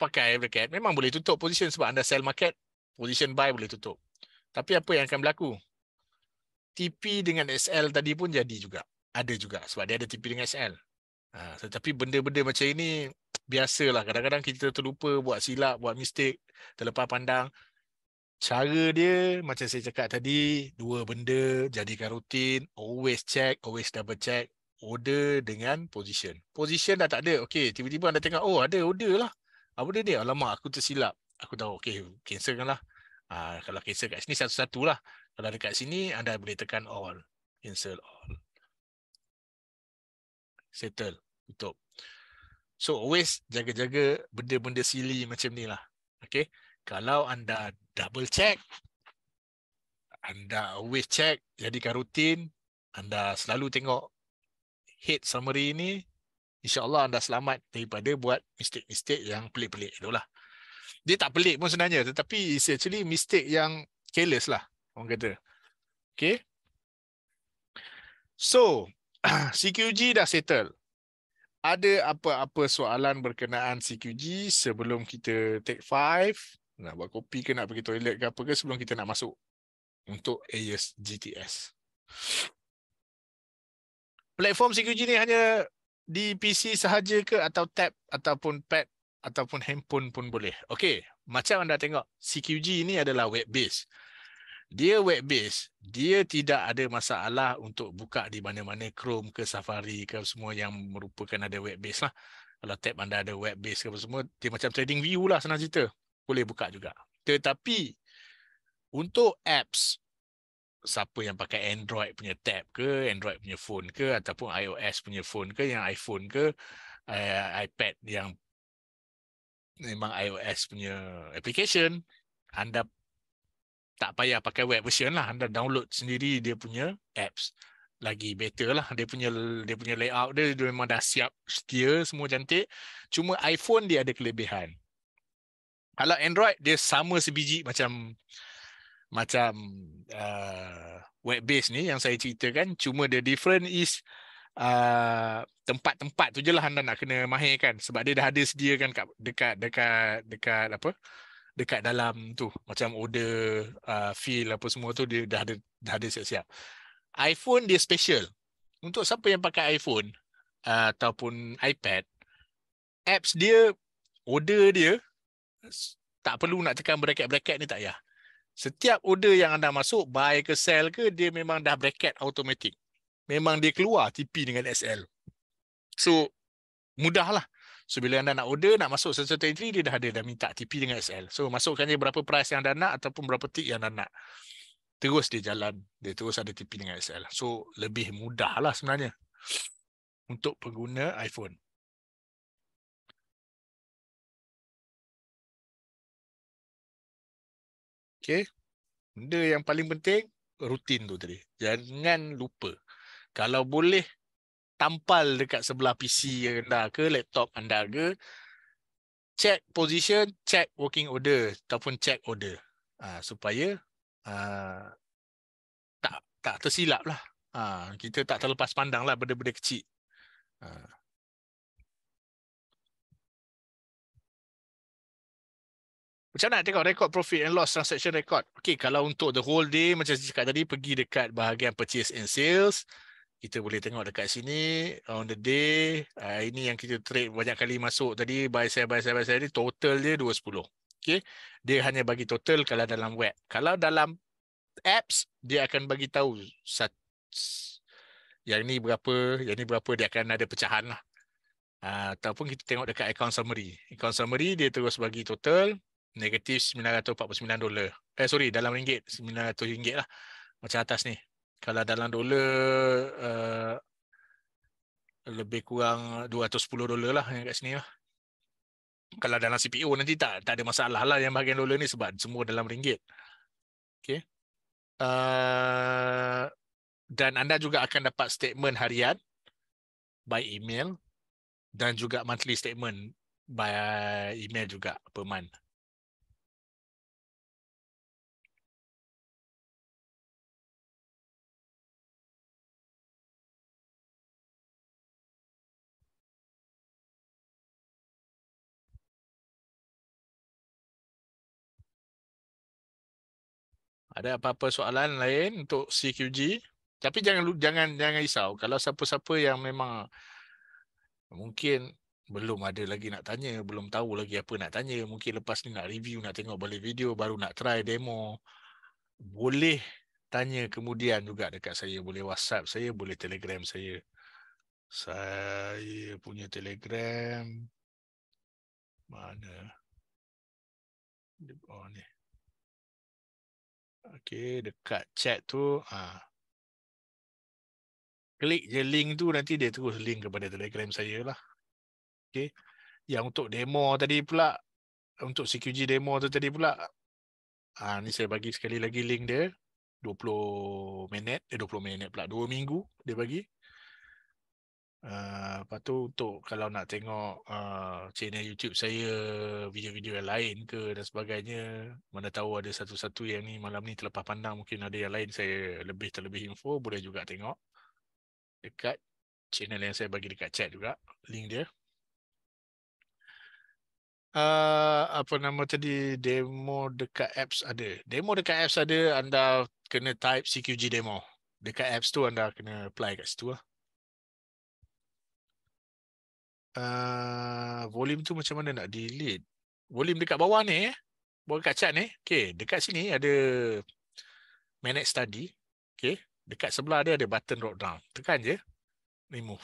pakai bracket, memang boleh tutup position sebab anda sell market, position buy boleh tutup. Tapi apa yang akan berlaku? TP dengan SL tadi pun jadi juga. Ada juga sebab dia ada TP dengan SL. Ha, tetapi benda-benda macam ini biasalah. Kadang-kadang kita terlupa buat silap, buat mistake, terlepas pandang. Cara dia macam saya cakap tadi, dua benda jadikan rutin, always check, always double check. Order dengan position. Position dah tak ada. Okay, tiba-tiba anda tengok, oh ada order lah. Apa dia ni? Alamak, aku tersilap. Aku tahu, okay, kan lah. Ha, kalau cancel kat sini, satu-satulah. Kalau dekat sini, anda boleh tekan all. Cancel all settle tutup so always jaga-jaga benda-benda silly macam ni lah okay kalau anda double check anda always check jadikan rutin anda selalu tengok head summary ni insyaAllah anda selamat daripada buat mistake-mistake yang pelik-pelik tu lah dia tak pelik pun sebenarnya tetapi it's actually mistake yang careless lah orang kata okay So, CQG dah settle. Ada apa-apa soalan berkenaan CQG sebelum kita take five, nak buat kopi ke nak pergi toilet ke apa ke sebelum kita nak masuk untuk AES GTS. Platform CQG ni hanya di PC sahaja ke atau tab ataupun pad ataupun handphone pun boleh. Okey, macam anda tengok CQG ni adalah web based dia web based dia tidak ada masalah untuk buka di mana-mana Chrome ke Safari ke semua yang merupakan ada web based lah kalau tab anda ada web based ke semua dia macam trading view lah senang cerita boleh buka juga tetapi untuk apps siapa yang pakai Android punya tab ke Android punya phone ke ataupun iOS punya phone ke yang iPhone ke eh, iPad yang memang iOS punya application anda tak payah pakai web version lah anda download sendiri dia punya apps lagi better lah dia punya dia punya layout dia, dia memang dah siap setia semua cantik cuma iPhone dia ada kelebihan kalau Android dia sama sebiji macam macam uh, web base ni yang saya ceritakan cuma the different is uh, tempat-tempat tu je lah anda nak kena mahirkan sebab dia dah ada sediakan dekat dekat dekat apa dekat dalam tu macam order uh, feel lah apa semua tu dia dah ada dah ada siap-siap. iPhone dia special. Untuk siapa yang pakai iPhone uh, ataupun iPad apps dia order dia tak perlu nak tekan bracket-bracket ni tak ya Setiap order yang anda masuk buy ke sell ke dia memang dah bracket automatic. Memang dia keluar TP dengan SL. So mudahlah. So bila anda nak order, nak masuk sesuatu entry, dia dah ada, dah minta TP dengan SL. So masukkan dia berapa price yang anda nak ataupun berapa tick yang anda nak. Terus dia jalan, dia terus ada TP dengan SL. So lebih mudah lah sebenarnya untuk pengguna iPhone. Okay. Benda yang paling penting, rutin tu tadi. Jangan lupa. Kalau boleh, tampal dekat sebelah PC anda ke laptop anda ke check position check working order ataupun check order uh, supaya uh, tak tak tersilap lah uh, kita tak terlepas pandang lah benda-benda kecil uh. Macam mana tengok record profit and loss transaction record? Okay, kalau untuk the whole day, macam saya cakap tadi, pergi dekat bahagian purchase and sales kita boleh tengok dekat sini on the day uh, ini yang kita trade banyak kali masuk tadi buy sell buy sell buy sell ni total dia 210 okey dia hanya bagi total kalau dalam web kalau dalam apps dia akan bagi tahu yang ni berapa yang ni berapa dia akan ada pecahan lah uh, ataupun kita tengok dekat account summary account summary dia terus bagi total negatif 949 dolar eh sorry dalam ringgit 900 ringgit lah macam atas ni kalau dalam dolar uh, lebih kurang 210 dolar lah yang kat sini lah. Kalau dalam CPO nanti tak tak ada masalah lah yang bahagian dolar ni sebab semua dalam ringgit. Okay. Uh, eh, dan anda juga akan dapat statement harian by email dan juga monthly statement by email juga per month. ada apa-apa soalan lain untuk CQG tapi jangan jangan jangan risau kalau siapa-siapa yang memang mungkin belum ada lagi nak tanya belum tahu lagi apa nak tanya mungkin lepas ni nak review nak tengok balik video baru nak try demo boleh tanya kemudian juga dekat saya boleh WhatsApp saya boleh Telegram saya saya punya Telegram mana Oh ni Okey, dekat chat tu ah. Klik je link tu nanti dia terus link kepada Telegram saya lah. Okey. Yang untuk demo tadi pula untuk CQG demo tu tadi pula ah ni saya bagi sekali lagi link dia 20 minit, eh 20 minit pula 2 minggu dia bagi. Ah, lepas tu untuk kalau nak tengok uh, channel YouTube saya, video-video yang lain ke dan sebagainya, mana tahu ada satu-satu yang ni malam ni terlepas pandang mungkin ada yang lain saya lebih terlebih info boleh juga tengok dekat channel yang saya bagi dekat chat juga link dia. Uh, apa nama tadi demo dekat apps ada demo dekat apps ada anda kena type CQG demo dekat apps tu anda kena apply kat situ lah uh, volume tu macam mana nak delete volume dekat bawah ni eh? bawah kat chat ni Okay, dekat sini ada manage study Okay, dekat sebelah dia ada button drop down tekan je remove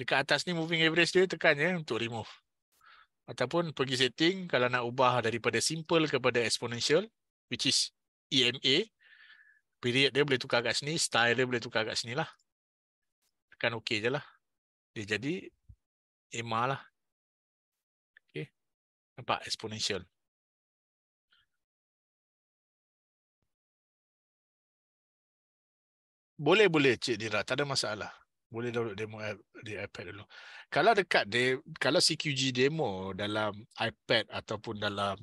dekat atas ni moving average dia tekan je untuk remove ataupun pergi setting kalau nak ubah daripada simple kepada exponential which is EMA period dia boleh tukar kat sini style dia boleh tukar kat lah kan okey je lah. Dia eh, jadi EMA lah. Okay. Nampak exponential. Boleh-boleh Cik Dira, tak ada masalah. Boleh download demo di iPad dulu. Kalau dekat, de- kalau CQG demo dalam iPad ataupun dalam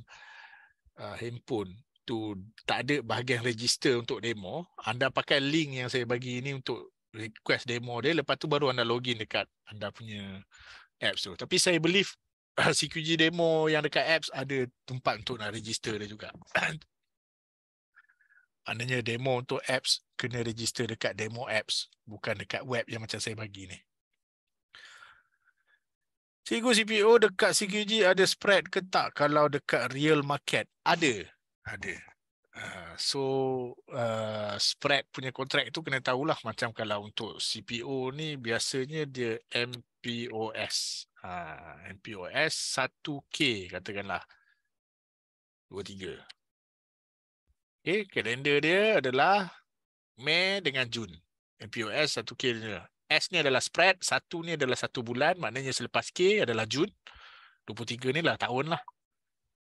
uh, handphone, tu tak ada bahagian register untuk demo, anda pakai link yang saya bagi ini untuk request demo dia lepas tu baru anda login dekat anda punya apps tu tapi saya believe CQG demo yang dekat apps ada tempat untuk nak register dia juga maknanya demo untuk apps kena register dekat demo apps bukan dekat web yang macam saya bagi ni Cikgu CPO dekat CQG ada spread ke tak kalau dekat real market? Ada. Ada. Ah, so uh, ah, spread punya kontrak tu kena tahulah macam kalau untuk CPO ni biasanya dia MPOS. uh, ah, MPOS 1K katakanlah. 2, 3. Okay, kalender dia adalah Mei dengan Jun. MPOS 1K dia. S ni adalah spread, 1 ni adalah 1 bulan, maknanya selepas K adalah Jun. 23 ni lah tahun lah.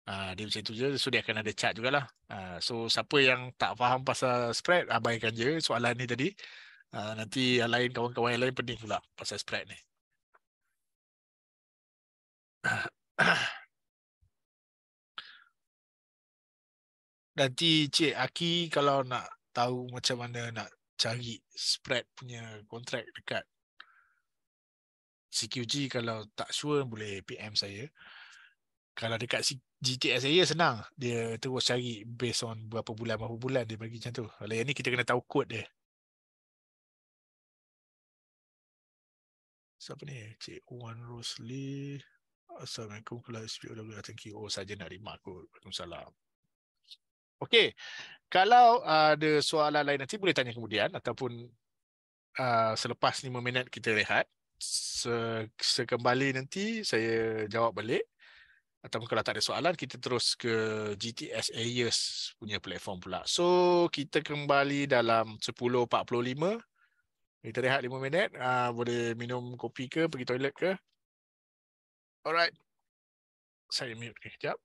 Uh, dia macam tu je So dia akan ada chat jugalah uh, So siapa yang tak faham pasal spread Abaikan je soalan ni tadi uh, Nanti yang lain kawan-kawan yang lain pening pula Pasal spread ni Nanti Cik Aki kalau nak tahu macam mana nak cari spread punya kontrak dekat CQG kalau tak sure boleh PM saya kalau dekat si GTS saya senang dia terus cari based on berapa bulan berapa bulan dia bagi macam tu kalau yang ni kita kena tahu kod dia siapa ni Cik Wan Rosli Assalamualaikum kepada SPOW thank you oh saja nak remark aku Waalaikumsalam Okey, kalau uh, ada soalan lain nanti boleh tanya kemudian ataupun uh, selepas 5 minit kita rehat. se Sekembali nanti saya jawab balik. Ataupun kalau tak ada soalan, kita terus ke GTS Ayers punya platform pula. So, kita kembali dalam 10.45. Kita rehat 5 minit. Uh, boleh minum kopi ke, pergi toilet ke. Alright. Saya mute ni, eh, okay, sekejap.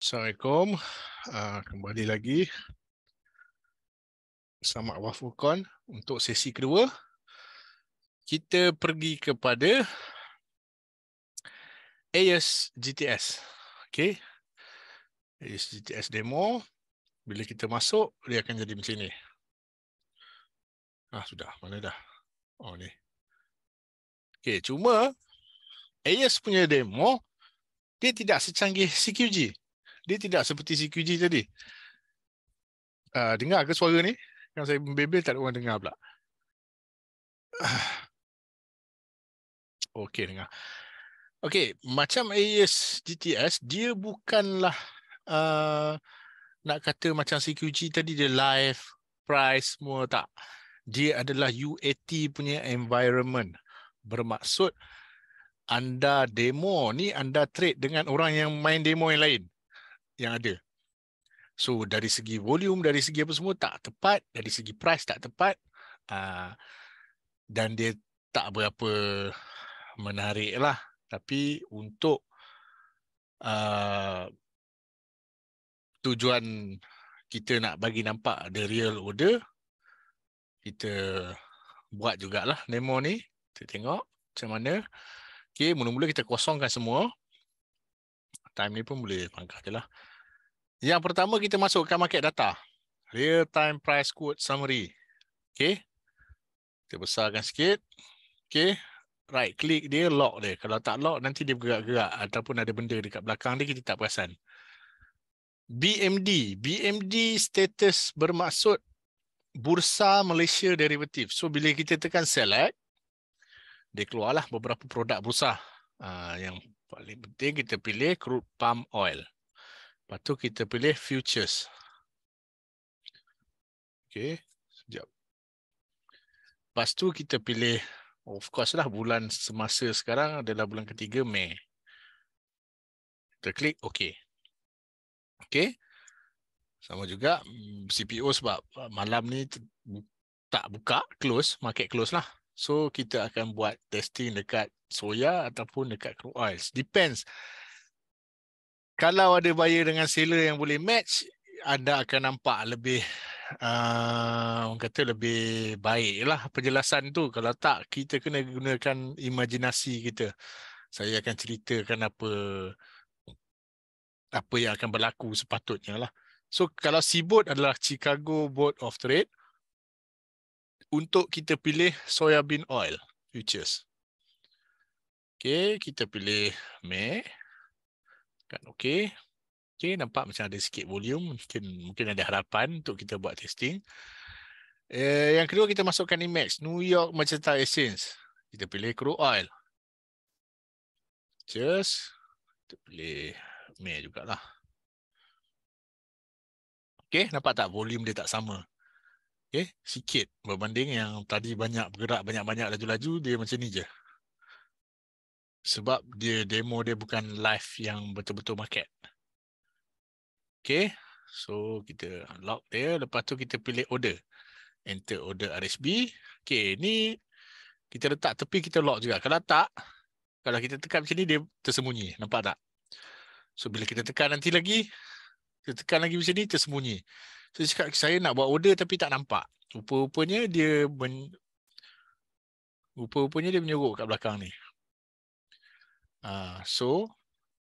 Assalamualaikum. Uh, kembali lagi. Selamat wafukan untuk sesi kedua. Kita pergi kepada AS GTS. Okay. AS GTS demo. Bila kita masuk, dia akan jadi macam ni. Ah, sudah. Mana dah? Oh, ni. Okay, cuma AS punya demo, dia tidak secanggih CQG dia tidak seperti CQG tadi. Uh, dengar ke suara ni? Yang saya membebel tak ada orang dengar pula. Okey dengar. Okey, macam AES GTS, dia bukanlah uh, nak kata macam CQG tadi dia live, price semua tak. Dia adalah UAT punya environment. Bermaksud anda demo ni anda trade dengan orang yang main demo yang lain yang ada. So dari segi volume, dari segi apa semua tak tepat, dari segi price tak tepat uh, dan dia tak berapa menarik lah. Tapi untuk uh, tujuan kita nak bagi nampak the real order, kita buat jugalah demo ni. Kita tengok macam mana. Okay, mula-mula kita kosongkan semua. Time ni pun boleh pangkah je lah. Yang pertama kita masukkan market data. Real time price quote summary. Okey. Kita besarkan sikit. okay? Right click dia lock dia. Kalau tak lock nanti dia bergerak-gerak ataupun ada benda dekat belakang dia kita tak perasan. BMD, BMD status bermaksud Bursa Malaysia Derivative. So bila kita tekan select dia keluarlah beberapa produk bursa. Uh, yang paling penting kita pilih crude palm oil. Lepas tu kita pilih futures. Okey, sekejap. Lepas tu kita pilih, of course lah bulan semasa sekarang adalah bulan ketiga Mei. Kita klik OK. Okey. Sama juga mm, CPO sebab uh, malam ni tak buka, close, market close lah. So, kita akan buat testing dekat soya ataupun dekat crude oil. Depends kalau ada buyer dengan seller yang boleh match anda akan nampak lebih uh, orang kata lebih baiklah penjelasan tu kalau tak kita kena gunakan imajinasi kita saya akan ceritakan apa apa yang akan berlaku sepatutnya lah so kalau Seaboard adalah Chicago Board of Trade untuk kita pilih soya bean oil futures okey kita pilih May Kan okey. Okey, nampak macam ada sikit volume, mungkin mungkin ada harapan untuk kita buat testing. Eh, yang kedua kita masukkan image New York Magenta essence, Kita pilih crude oil. Just kita pilih May jugalah. Okey, nampak tak volume dia tak sama. okay, sikit berbanding yang tadi banyak bergerak banyak-banyak laju-laju dia macam ni je sebab dia demo dia bukan live yang betul-betul market. Okay, so kita unlock dia. Lepas tu kita pilih order. Enter order RSB. Okay, ni kita letak tepi kita lock juga. Kalau tak, kalau kita tekan macam ni dia tersembunyi. Nampak tak? So bila kita tekan nanti lagi, kita tekan lagi macam ni tersembunyi. So saya cakap saya nak buat order tapi tak nampak. Rupa-rupanya dia men... Rupa-rupanya dia menyuruh kat belakang ni. Ah, so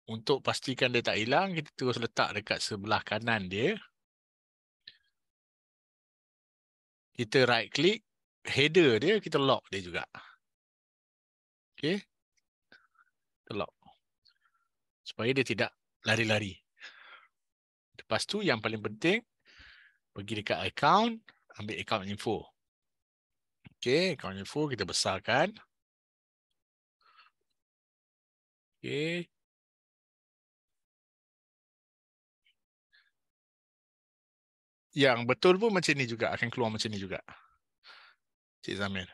untuk pastikan dia tak hilang kita terus letak dekat sebelah kanan dia kita right click header dia kita lock dia juga Okay, kita lock supaya dia tidak lari-lari lepas tu yang paling penting pergi dekat account ambil account info Okay, account info kita besarkan Okay. Yang betul pun macam ni juga. Akan keluar macam ni juga. Cik Zamir.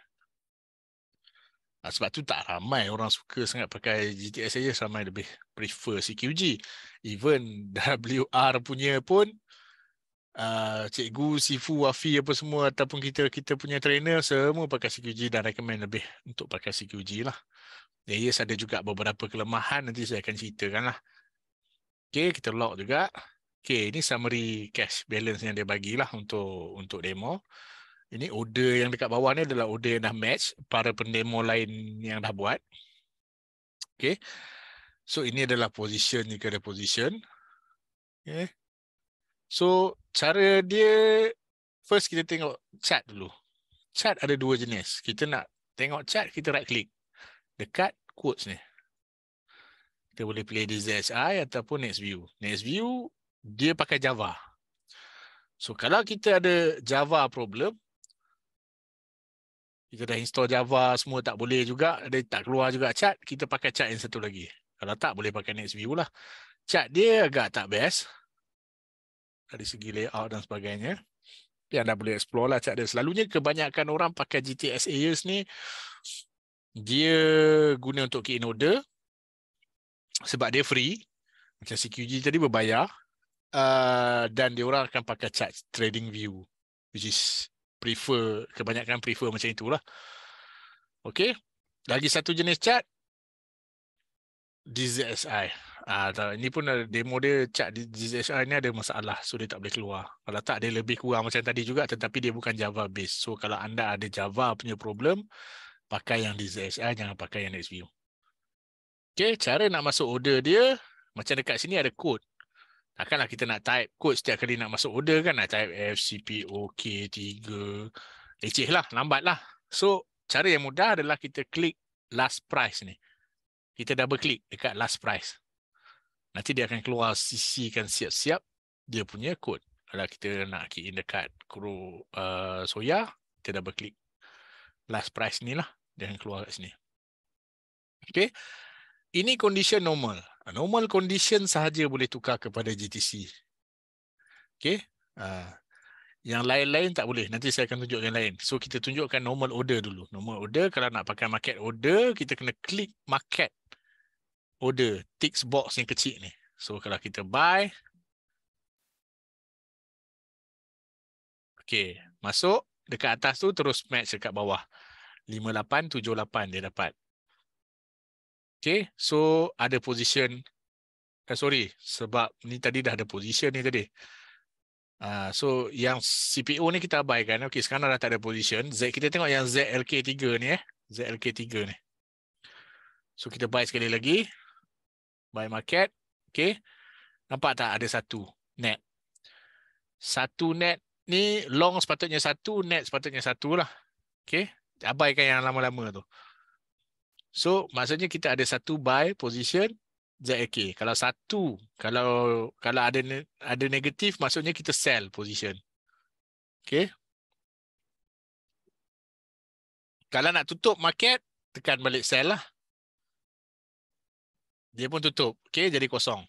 Ah, sebab tu tak ramai orang suka sangat pakai GTS saja. Ramai lebih prefer CQG. Even WR punya pun. Uh, cikgu, Sifu, Wafi apa semua ataupun kita kita punya trainer semua pakai CQG dan recommend lebih untuk pakai CQG lah. Layers ada juga beberapa kelemahan nanti saya akan ceritakan lah. Okay, kita log juga. Okay, ini summary cash balance yang dia bagilah untuk untuk demo. Ini order yang dekat bawah ni adalah order yang dah match para pendemo lain yang dah buat. Okay. So, ini adalah position jika ada position. Okay. So, cara dia, first kita tengok chat dulu. Chat ada dua jenis. Kita nak tengok chat, kita right click dekat quotes ni. Kita boleh pilih di ZSI ataupun next view. Next view dia pakai Java. So kalau kita ada Java problem kita dah install Java semua tak boleh juga dia tak keluar juga chat kita pakai chat yang satu lagi kalau tak boleh pakai next view lah chat dia agak tak best dari segi layout dan sebagainya tapi anda boleh explore lah chat dia selalunya kebanyakan orang pakai GTS ni dia guna untuk key in order sebab dia free macam CQG tadi berbayar uh, dan dia orang akan pakai chart trading view which is prefer kebanyakan prefer macam itulah okay lagi satu jenis chat DZSI uh, ah, ini pun ada demo dia chat DZSI ni ada masalah so dia tak boleh keluar kalau tak dia lebih kurang macam tadi juga tetapi dia bukan Java based so kalau anda ada Java punya problem pakai yang di DZSL jangan pakai yang NextView. Okay, cara nak masuk order dia macam dekat sini ada kod. Takkanlah kita nak type code setiap kali nak masuk order kan nak type FCPOK3. Leceh lah, lambat lah. So, cara yang mudah adalah kita klik last price ni. Kita double klik dekat last price. Nanti dia akan keluar sisi kan siap-siap dia punya kod. Kalau kita nak key in dekat kru uh, Soya, kita double klik last price ni lah dia akan keluar kat sini. Okey. Ini condition normal. Normal condition sahaja boleh tukar kepada GTC. Okey. Uh, yang lain-lain tak boleh. Nanti saya akan tunjukkan yang lain. So kita tunjukkan normal order dulu. Normal order kalau nak pakai market order, kita kena klik market order. Ticks box yang kecil ni. So kalau kita buy. Okey. Masuk. Dekat atas tu terus match dekat bawah. 5878 dia dapat. Okay, so ada position. Eh, sorry, sebab ni tadi dah ada position ni tadi. Uh, so yang CPU ni kita abaikan. Okay, sekarang dah tak ada position. Z Kita tengok yang ZLK3 ni eh. ZLK3 ni. So kita buy sekali lagi. Buy market. Okay. Nampak tak ada satu net. Satu net ni long sepatutnya satu, net sepatutnya satu lah. Okay abaikan yang lama-lama tu. So maksudnya kita ada satu buy position ZAK. Kalau satu, kalau kalau ada ada negatif maksudnya kita sell position. Okay. Kalau nak tutup market, tekan balik sell lah. Dia pun tutup. Okay, jadi kosong.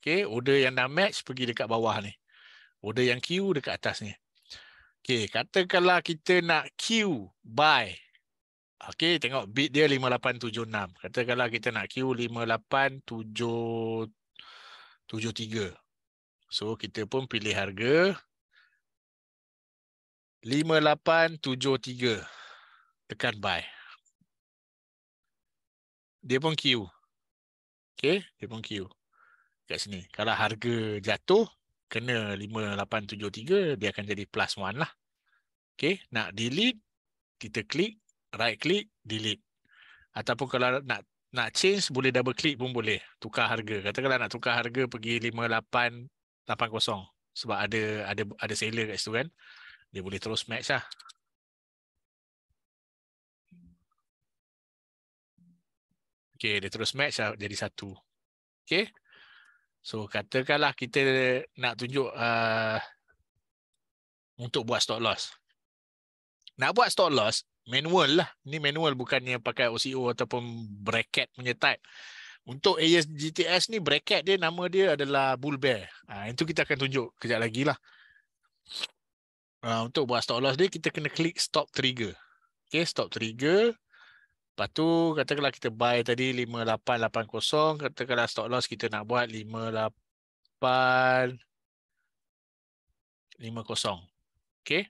Okay, order yang dah match pergi dekat bawah ni. Order yang Q dekat atas ni. Okey, katakanlah kita nak Q buy. Okey, tengok bit dia 5876. Katakanlah kita nak Q 5873. So kita pun pilih harga 5873. Tekan buy. Dia pun Q. Okey, dia pun Q. Kat sini. Kalau harga jatuh, kena 5873 dia akan jadi plus 1 lah. Okey, nak delete kita klik right click delete. Ataupun kalau nak nak change boleh double click pun boleh. Tukar harga. Katakanlah nak tukar harga pergi 5880 sebab ada ada ada seller kat situ kan. Dia boleh terus match lah. Okey, dia terus match lah jadi satu. Okey. So katakanlah kita nak tunjuk uh, untuk buat stop loss. Nak buat stop loss, manual lah. Ini manual bukannya pakai OCO ataupun bracket punya type. Untuk ASGTS ni bracket dia nama dia adalah bull bear. Ha, itu kita akan tunjuk kejap lagi lah. Ha, untuk buat stop loss dia kita kena klik stop trigger. Okay, stop trigger. Lepas tu katakanlah kita buy tadi 5880 katakanlah stop loss kita nak buat 58 50. Okey.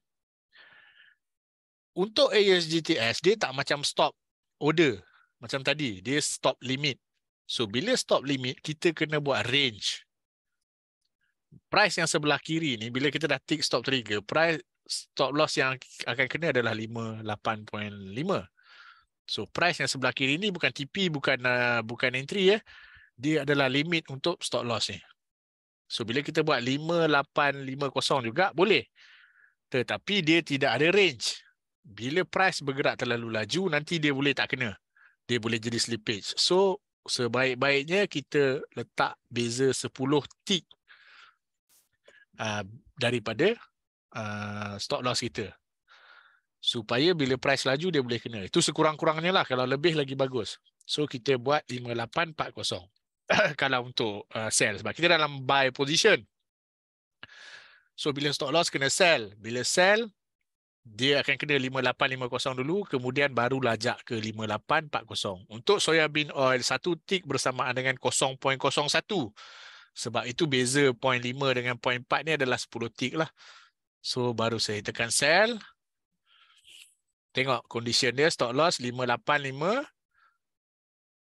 Untuk ASGTS dia tak macam stop order macam tadi dia stop limit. So bila stop limit kita kena buat range. Price yang sebelah kiri ni bila kita dah tick stop trigger price stop loss yang akan kena adalah 58.5. So price yang sebelah kiri ni bukan TP, bukan uh, bukan entry ya. Dia adalah limit untuk stop loss ni. So bila kita buat 5850 juga boleh. Tetapi dia tidak ada range. Bila price bergerak terlalu laju nanti dia boleh tak kena. Dia boleh jadi slippage. So sebaik-baiknya kita letak beza 10 tick uh, daripada uh, stop loss kita supaya bila price laju dia boleh kena. Itu sekurang-kurangnya lah kalau lebih lagi bagus. So kita buat 5840 kalau untuk uh, sell sebab kita dalam buy position. So bila stock loss kena sell, bila sell dia akan kena 5850 dulu kemudian baru lajak ke 5840. Untuk soya bean oil satu tick bersamaan dengan 0.01. Sebab itu beza 0.5 dengan 0.4 ni adalah 10 tick lah. So baru saya tekan sell. Tengok condition dia stop loss 585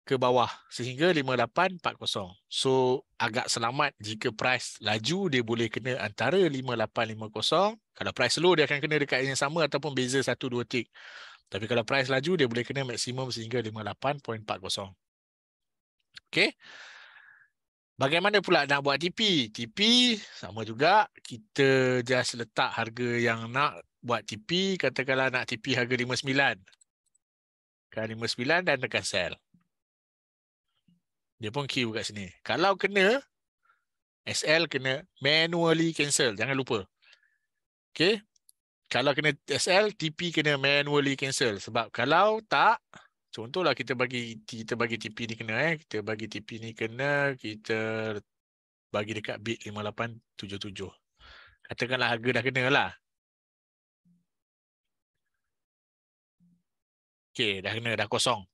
ke bawah sehingga 5840. So agak selamat jika price laju dia boleh kena antara 5850. Kalau price slow dia akan kena dekat yang sama ataupun beza 1 2 tick. Tapi kalau price laju dia boleh kena maksimum sehingga 58.40. Okey. Bagaimana pula nak buat TP? TP sama juga kita just letak harga yang nak buat TP katakanlah nak TP harga 59 kan 59 dan tekan sell dia pun queue kat sini kalau kena SL kena manually cancel jangan lupa okay? kalau kena SL TP kena manually cancel sebab kalau tak contohlah kita bagi kita bagi TP ni kena eh kita bagi TP ni kena kita bagi dekat bid 5877 katakanlah harga dah kena lah Okay, dah kena, dah kosong.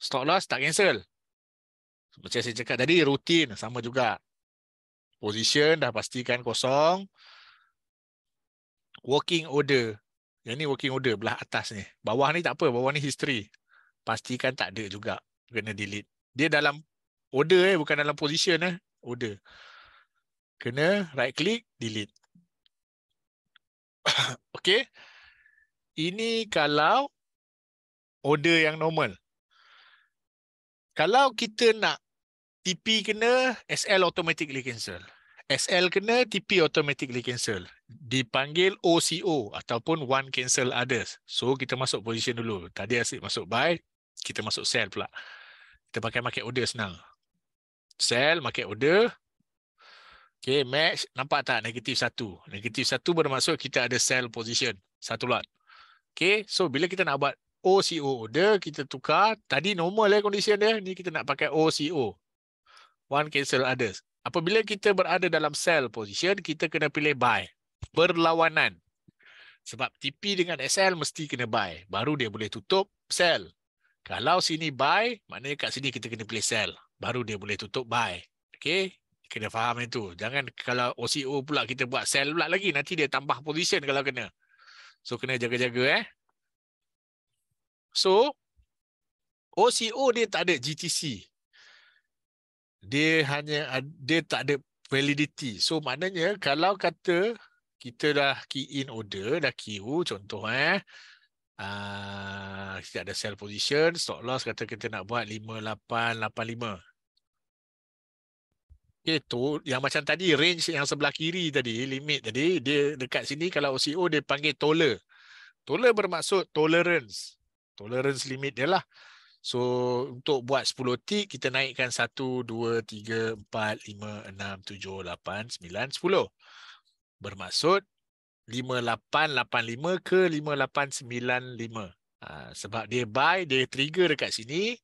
Stop loss, tak cancel. Macam saya cakap tadi, rutin sama juga. Position dah pastikan kosong. Working order. Yang ni working order belah atas ni. Bawah ni tak apa, bawah ni history. Pastikan tak ada juga. Kena delete. Dia dalam order eh, bukan dalam position eh. Order. Kena right click, delete. okay. Ini kalau order yang normal. Kalau kita nak TP kena, SL automatically cancel. SL kena, TP automatically cancel. Dipanggil OCO ataupun one cancel others. So kita masuk position dulu. Tadi asyik masuk buy, kita masuk sell pula. Kita pakai market order senang. Sell, market order. Okay, match. Nampak tak? Negatif satu. Negatif satu bermaksud kita ada sell position. Satu lot. Okay, so bila kita nak buat OCO. Dia kita tukar. Tadi normal lah condition dia. Ni kita nak pakai OCO. One cancel others. Apabila kita berada dalam sell position, kita kena pilih buy. Berlawanan. Sebab TP dengan SL mesti kena buy. Baru dia boleh tutup sell. Kalau sini buy, maknanya kat sini kita kena pilih sell. Baru dia boleh tutup buy. Okay? Kena faham itu. Jangan kalau OCO pula kita buat sell pula lagi. Nanti dia tambah position kalau kena. So kena jaga-jaga eh. So, OCO dia tak ada GTC. Dia hanya dia tak ada validity. So, maknanya kalau kata kita dah key in order, dah queue contoh eh. Uh, kita ada sell position, stop loss kata kita nak buat 5885. Okay, tu yang macam tadi range yang sebelah kiri tadi limit tadi dia dekat sini kalau OCO dia panggil toler, toler bermaksud tolerance tolerance limit dia lah. So untuk buat 10 tick kita naikkan 1 2 3 4 5 6 7 8 9 10. Bermaksud 5885 ke 5895. Ha, sebab dia buy dia trigger dekat sini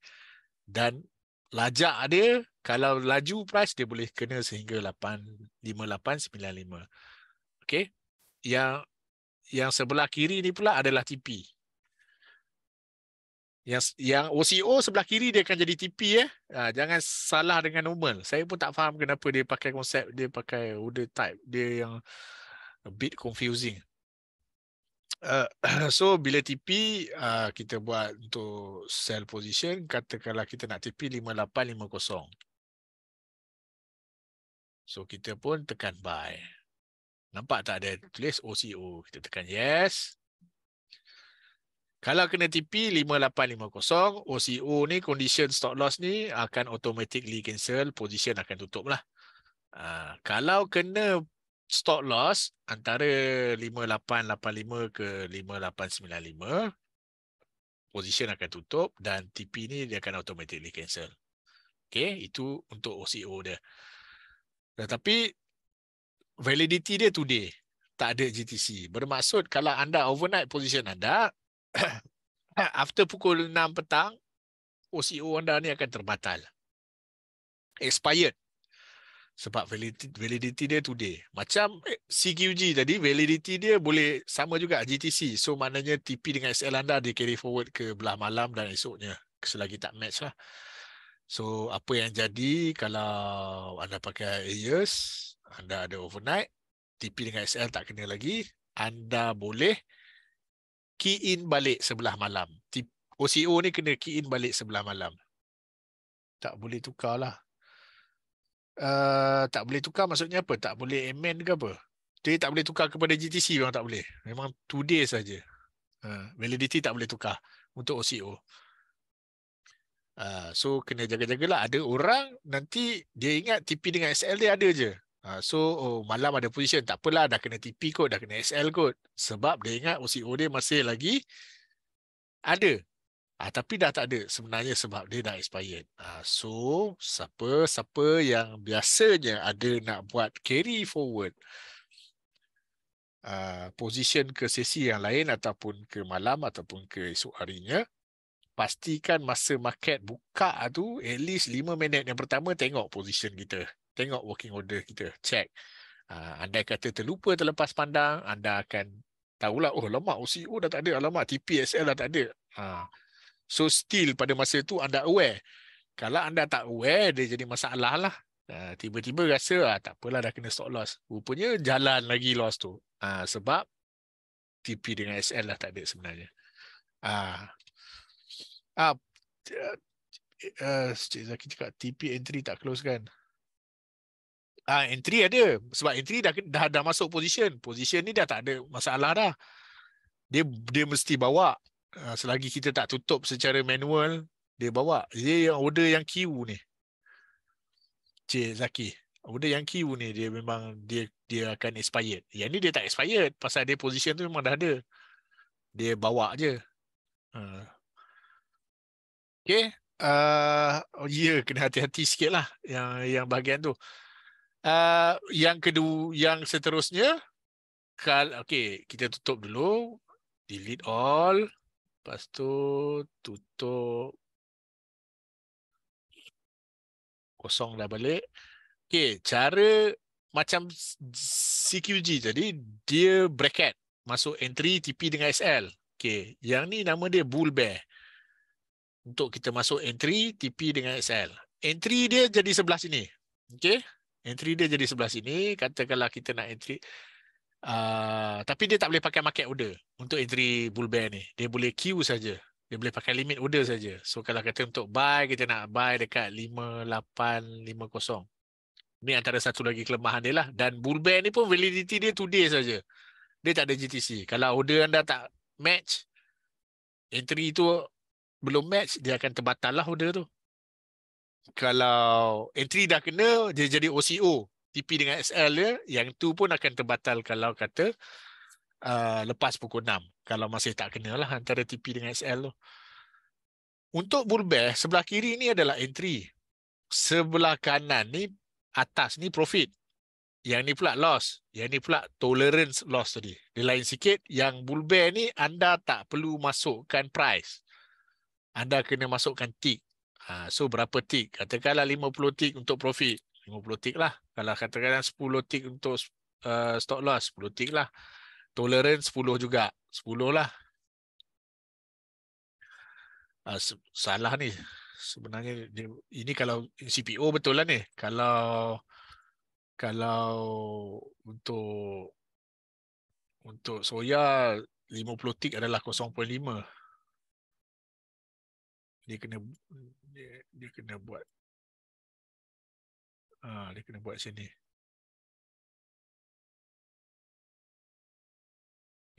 dan lajak dia kalau laju price dia boleh kena sehingga 85895. Okay, Yang yang sebelah kiri ni pula adalah TP yang yang OCO sebelah kiri dia akan jadi TP eh. Ha, jangan salah dengan normal. Saya pun tak faham kenapa dia pakai konsep dia pakai order type dia yang a bit confusing. Uh, so bila TP uh, kita buat untuk sell position katakanlah kita nak TP 5850. So kita pun tekan buy. Nampak tak ada tulis OCO. Kita tekan yes. Kalau kena TP 5850, OCO ni condition stop loss ni akan automatically cancel, position akan tutup lah. Uh, ah, kalau kena stop loss antara 5885 ke 5895, position akan tutup dan TP ni dia akan automatically cancel. Okay, itu untuk OCO dia. Tetapi validity dia today. Tak ada GTC. Bermaksud kalau anda overnight position anda, after pukul 6 petang, OCO anda ni akan terbatal. Expired. Sebab validity, validity dia today. Macam eh, CQG tadi, validity dia boleh sama juga GTC. So, maknanya TP dengan SL anda di carry forward ke belah malam dan esoknya. Selagi tak match lah. So, apa yang jadi kalau anda pakai AES, anda ada overnight, TP dengan SL tak kena lagi, anda boleh key in balik sebelah malam. OCO ni kena key in balik sebelah malam. Tak boleh tukar lah. Uh, tak boleh tukar maksudnya apa? Tak boleh amend ke apa? Jadi tak boleh tukar kepada GTC memang tak boleh. Memang two days saja. Uh, validity tak boleh tukar untuk OCO. Uh, so kena jaga-jagalah. Ada orang nanti dia ingat TP dengan SL dia ada je. Uh, so oh, malam ada position tak apalah dah kena TP kot dah kena SL kot sebab dia ingat OCO dia masih lagi ada uh, tapi dah tak ada sebenarnya sebab dia dah expired uh, so siapa siapa yang biasanya ada nak buat carry forward uh, position ke sesi yang lain ataupun ke malam ataupun ke esok harinya pastikan masa market buka tu at least 5 minit yang pertama tengok position kita tengok working order kita, check. Uh, ah, anda kata terlupa terlepas pandang, anda akan tahulah, oh alamak OCO dah tak ada, alamak TPSL dah tak ada. Uh, so still pada masa itu anda aware. Kalau anda tak aware, dia jadi masalah lah. Uh, tiba-tiba rasa ah, tak apalah dah kena stop loss. Rupanya jalan lagi loss tu. Uh, sebab TP dengan SL dah tak ada sebenarnya. Uh, uh, uh, Cik Zaki cakap TP entry tak close kan? Ah uh, entry ada sebab entry dah, dah dah masuk position. Position ni dah tak ada masalah dah. Dia dia mesti bawa uh, selagi kita tak tutup secara manual, dia bawa. Dia yang order yang kiu ni. Cik Zaki, order yang kiu ni dia memang dia dia akan expired. Yang ni dia tak expired pasal dia position tu memang dah ada. Dia bawa je. Uh. Okay. Uh, oh ya, kena hati-hati sikit lah yang, yang bahagian tu. Uh, yang kedua, yang seterusnya, kal, okay, kita tutup dulu, delete all, lepas tu tutup, kosong dah balik. Okay, cara macam CQG tadi, dia bracket, masuk entry TP dengan SL. Okay, yang ni nama dia bull bear. Untuk kita masuk entry TP dengan SL. Entry dia jadi sebelah sini. Okay entry dia jadi sebelah sini katakanlah kita nak entry uh, tapi dia tak boleh pakai market order untuk entry bull bear ni dia boleh queue saja dia boleh pakai limit order saja so kalau kata untuk buy kita nak buy dekat 5850 ni antara satu lagi kelemahan dia lah dan bull bear ni pun validity dia today saja dia tak ada GTC kalau order anda tak match entry itu belum match dia akan terbatal lah order tu kalau entry dah kena dia jadi OCO TP dengan SL dia yang tu pun akan terbatal kalau kata uh, lepas pukul 6 kalau masih tak kena lah antara TP dengan SL tu untuk burbeh sebelah kiri ni adalah entry sebelah kanan ni atas ni profit yang ni pula loss yang ni pula tolerance loss tadi Di lain sikit yang bull bear ni anda tak perlu masukkan price anda kena masukkan tick Ha, so berapa tik? Katakanlah 50 tik untuk profit. 50 tik lah. Kalau katakan 10 tik untuk uh, eh, stock loss, 10 tik lah. Tolerance 10 juga. 10 lah. Ah, salah ni. Sebenarnya ini kalau CPO betul lah ni. Kalau kalau untuk untuk soya 50 tik adalah 0.5. Dia kena dia, dia kena buat ha, dia kena buat macam ni ok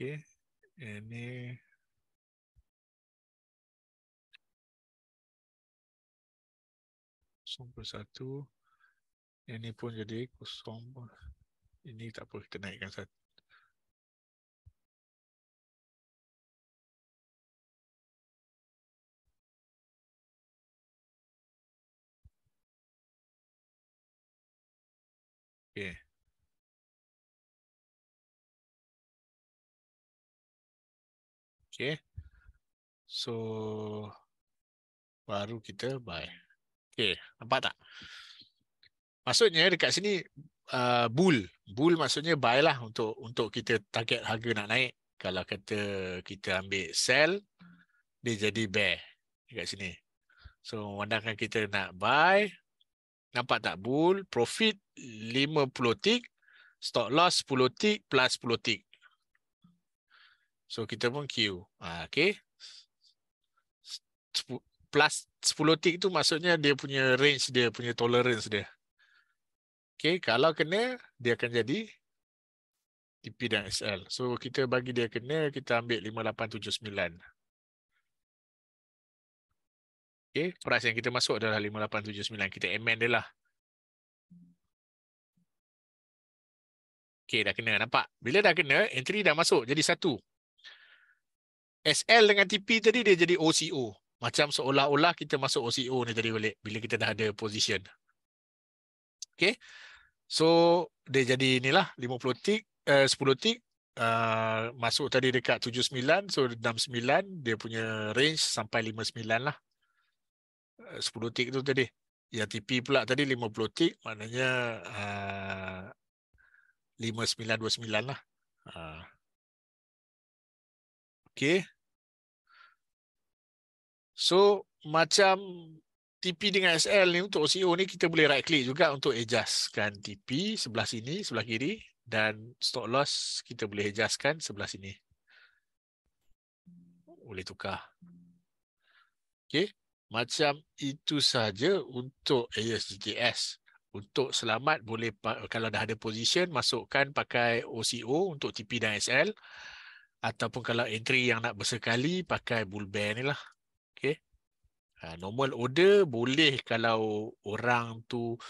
yang ni sumber satu Ini pun jadi kosong ini tak apa kita naikkan satu Okay, Okay. So baru kita buy. Okay, nampak tak? Maksudnya dekat sini uh, bull. Bull maksudnya buy lah untuk untuk kita target harga nak naik. Kalau kata kita ambil sell, dia jadi bear dekat sini. So, memandangkan kita nak buy, Nampak tak? Bull profit 50 tick, stock loss 10 tick plus 10 tick. So kita pun Q. Ah, ha, okay. Plus 10 tick tu maksudnya dia punya range dia, punya tolerance dia. Okay, kalau kena, dia akan jadi TP dan SL. So kita bagi dia kena, kita ambil 5879. 5879. Okay, price yang kita masuk adalah 5879. Kita amend dia lah. Okay, dah kena. Nampak? Bila dah kena, entry dah masuk. Jadi satu. SL dengan TP tadi, dia jadi OCO. Macam seolah-olah kita masuk OCO ni tadi balik. Bila kita dah ada position. Okay. So, dia jadi inilah. 50 tick. Eh, uh, 10 tick. Uh, ah, masuk tadi dekat 79. So, 69. Dia punya range sampai 59 lah. 10 eh, tik tu tadi. Yang TP pula tadi 50 tik maknanya uh, eh, 5929 lah. Uh. Ha. Okay. So macam TP dengan SL ni untuk OCO ni kita boleh right click juga untuk adjustkan TP sebelah sini, sebelah kiri dan stop loss kita boleh adjustkan sebelah sini. Boleh tukar. Okay macam itu saja untuk ASGS eh, untuk selamat boleh kalau dah ada position masukkan pakai OCO untuk TP dan SL ataupun kalau entry yang nak bersekali pakai bull bear ni lah okay. Ah, normal order boleh kalau orang tu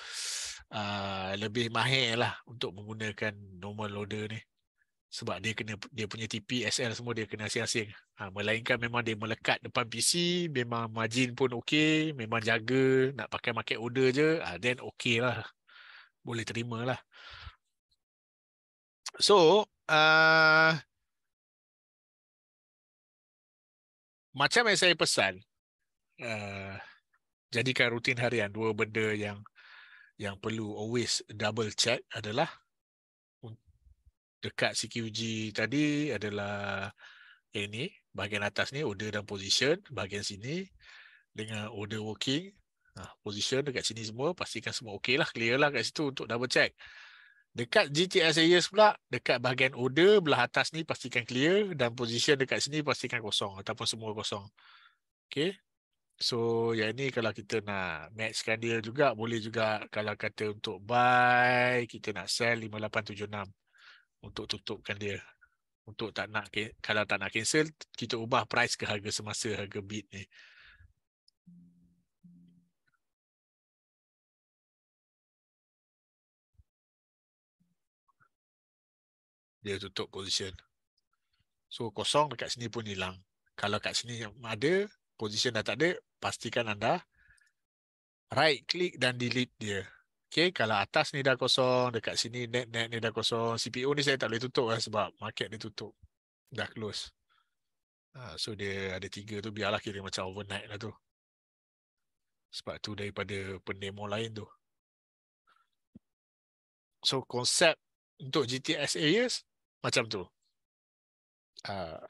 uh, lebih mahir lah untuk menggunakan normal order ni sebab dia kena dia punya TP SL semua dia kena asing-asing. Ha, melainkan memang dia melekat depan PC, memang margin pun okey, memang jaga nak pakai market order je, ha, then okay lah. Boleh terima lah. So, uh, macam yang saya pesan, uh, jadikan rutin harian dua benda yang yang perlu always double check adalah dekat CQG tadi adalah ini bahagian atas ni order dan position bahagian sini dengan order working ah position dekat sini semua pastikan semua okey lah clear lah kat situ untuk double check dekat GTS AES pula dekat bahagian order belah atas ni pastikan clear dan position dekat sini pastikan kosong ataupun semua kosong okey so yang ini kalau kita nak matchkan dia juga boleh juga kalau kata untuk buy kita nak sell 5876 untuk tutupkan dia untuk tak nak kalau tak nak cancel kita ubah price ke harga semasa harga bid ni dia tutup position so kosong dekat sini pun hilang kalau kat sini ada position dah tak ada pastikan anda right click dan delete dia Okay, kalau atas ni dah kosong, dekat sini net net ni dah kosong, CPU ni saya tak boleh tutup lah sebab market dia tutup. Dah close. Uh, so dia ada tiga tu, biarlah kira macam overnight lah tu. Sebab tu daripada pendemo lain tu. So konsep untuk GTS areas macam tu. Uh,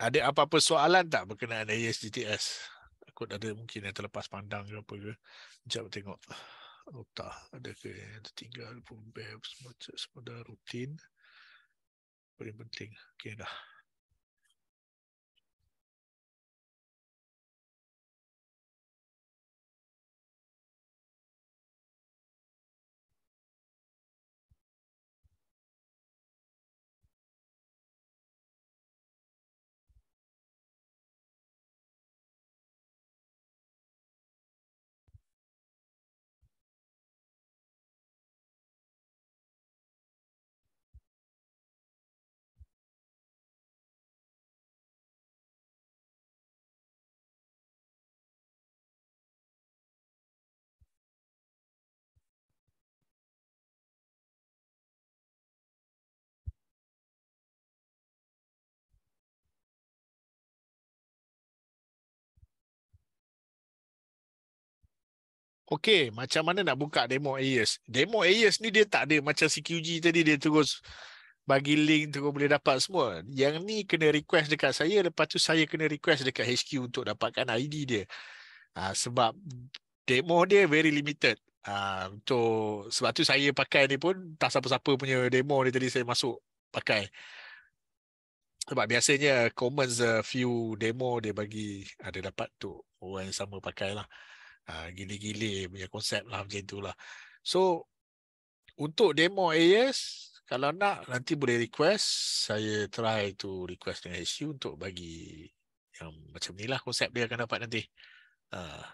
ada apa-apa soalan tak berkenaan areas GTS? takut ada mungkin yang terlepas pandang ke apa ke sekejap tengok nota ada ke yang tertinggal pun bear semua, semua dah rutin paling penting okey dah okey macam mana nak buka demo AES demo AES ni dia tak ada macam CQG tadi dia terus bagi link tu boleh dapat semua yang ni kena request dekat saya lepas tu saya kena request dekat HQ untuk dapatkan ID dia ha, sebab demo dia very limited ha, untuk sebab tu saya pakai ni pun tak siapa-siapa punya demo ni tadi saya masuk pakai sebab biasanya comments a eh, few demo dia bagi ada ah, dapat tu orang yang sama pakailah lah ha, gila-gila punya konsep lah macam itulah. So untuk demo AS kalau nak nanti boleh request saya try to request dengan HQ untuk bagi yang macam ni lah konsep dia akan dapat nanti. Ha.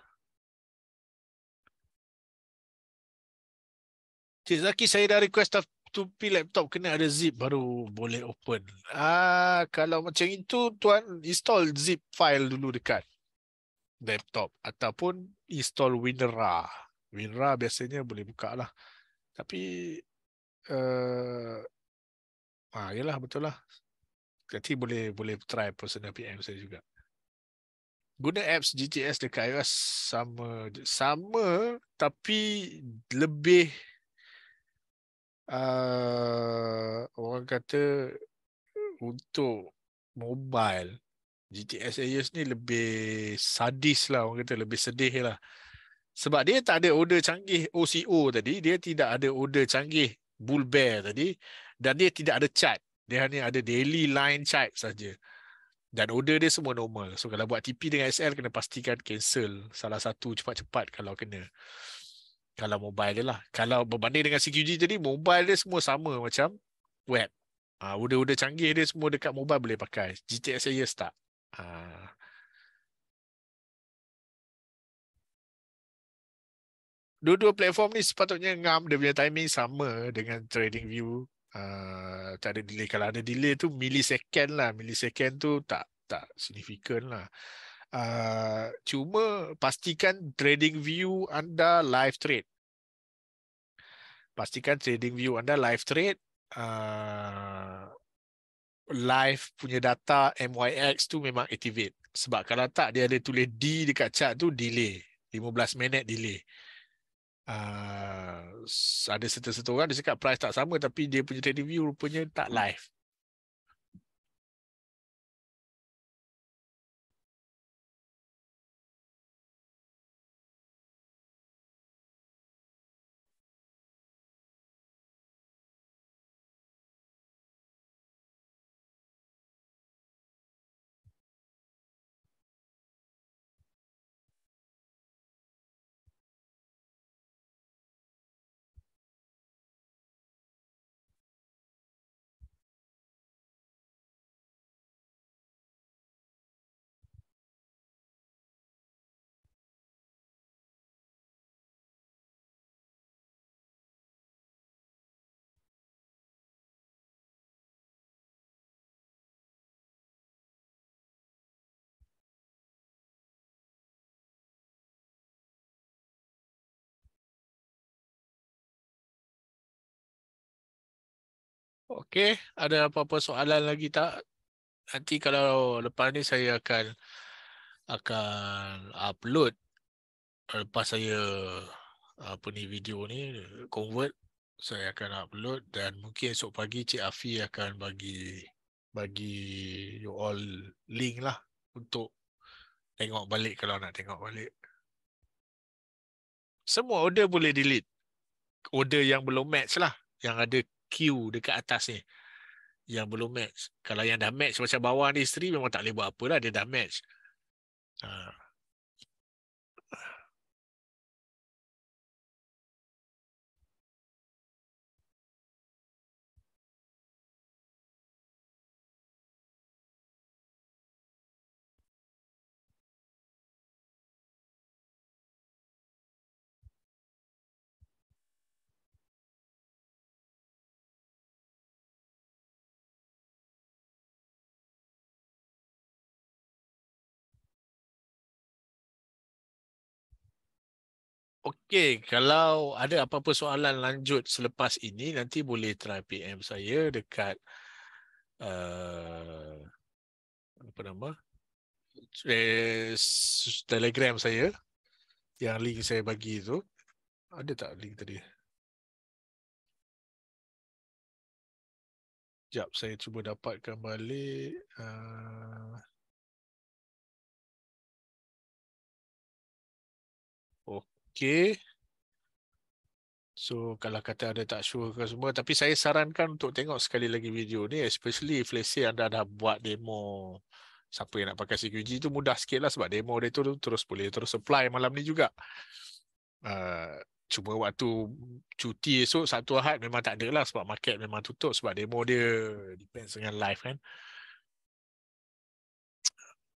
Cik Zaki saya dah request of tupi laptop kena ada zip baru boleh open. Ah kalau macam itu tuan install zip file dulu dekat laptop ataupun install Winra, Winra biasanya boleh buka lah. Tapi uh, ah, yalah betul lah. Nanti boleh boleh try personal PM saya juga. Guna apps GTS dekat iOS sama sama tapi lebih uh, orang kata untuk mobile GTS Ayers ni lebih sadis lah orang kata lebih sedih lah sebab dia tak ada order canggih OCO tadi dia tidak ada order canggih bull bear tadi dan dia tidak ada chart dia hanya ada daily line chart saja dan order dia semua normal so kalau buat TP dengan SL kena pastikan cancel salah satu cepat-cepat kalau kena kalau mobile dia lah kalau berbanding dengan CQG jadi mobile dia semua sama macam web Uh, order-order canggih dia semua dekat mobile boleh pakai. GTS Ayers tak. Dua-dua platform ni sepatutnya ngam dia punya timing sama dengan trading view. Uh, tak ada delay. Kalau ada delay tu millisecond lah. Millisecond tu tak tak signifikan lah. Uh, cuma pastikan trading view anda live trade. Pastikan trading view anda live trade. Uh, live punya data MYX tu memang activate. Sebab kalau tak dia ada tulis D dekat chart tu delay. 15 minit delay. Uh, ada serta-serta orang dia cakap price tak sama tapi dia punya trading view rupanya tak live. Okey, ada apa-apa soalan lagi tak? Nanti kalau lepas ni saya akan akan upload lepas saya apa ni video ni convert saya akan upload dan mungkin esok pagi Cik Afi akan bagi bagi you all link lah untuk tengok balik kalau nak tengok balik. Semua order boleh delete. Order yang belum match lah. Yang ada Q dekat atas ni yang belum match. Kalau yang dah match macam bawah ni isteri memang tak boleh buat apa lah dia dah match. Ha. Uh. Okay, kalau ada apa-apa soalan lanjut selepas ini nanti boleh try PM saya dekat uh, apa nama? Eh, telegram saya yang link saya bagi tu. Ada tak link tadi? Sekejap, saya cuba dapatkan balik. Uh, okay. So kalau kata anda tak sure ke semua, tapi saya sarankan untuk tengok sekali lagi video ni, especially if let's say anda dah buat demo, siapa yang nak pakai CQG tu mudah sikit lah sebab demo dia tu terus boleh terus supply malam ni juga. Uh, cuma waktu cuti esok, satu Ahad memang tak ada lah sebab market memang tutup sebab demo dia depends dengan live kan. Uh,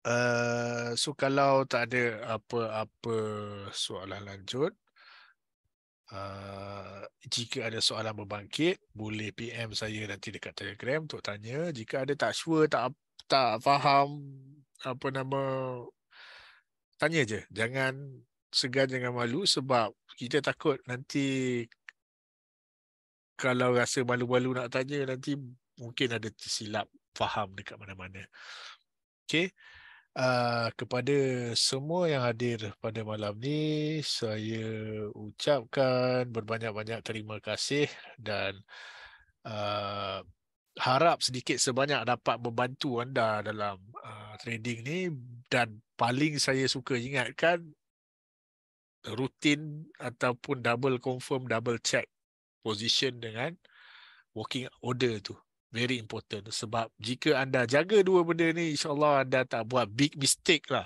Uh, so kalau tak ada apa-apa soalan lanjut, uh, jika ada soalan berbangkit, boleh PM saya nanti dekat Telegram untuk tanya. Jika ada tak sure, tak tak faham apa nama, tanya je. Jangan segan jangan malu sebab kita takut nanti kalau rasa malu-malu nak tanya nanti mungkin ada tersilap faham dekat mana-mana. Okay uh, kepada semua yang hadir pada malam ni saya ucapkan berbanyak-banyak terima kasih dan uh, harap sedikit sebanyak dapat membantu anda dalam uh, trading ni dan paling saya suka ingatkan rutin ataupun double confirm double check position dengan working order tu very important sebab jika anda jaga dua benda ni insyaallah anda tak buat big mistake lah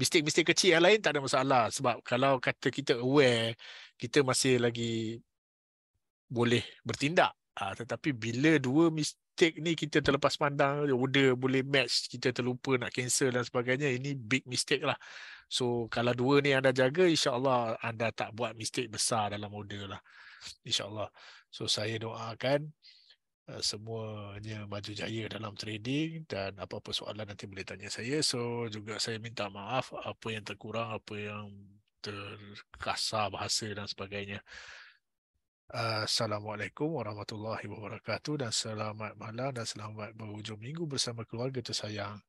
mistake-mistake kecil yang lain tak ada masalah sebab kalau kata kita aware kita masih lagi boleh bertindak ha, tetapi bila dua mistake ni kita terlepas pandang order ya boleh match kita terlupa nak cancel dan sebagainya ini big mistake lah so kalau dua ni anda jaga insyaallah anda tak buat mistake besar dalam order lah insyaallah so saya doakan Eh, semuanya maju jaya dalam trading dan apa-apa soalan nanti boleh tanya saya so juga saya minta maaf apa yang terkurang apa yang terkasar bahasa dan sebagainya eh, Assalamualaikum warahmatullahi wabarakatuh dan selamat malam dan selamat berhujung minggu bersama keluarga tersayang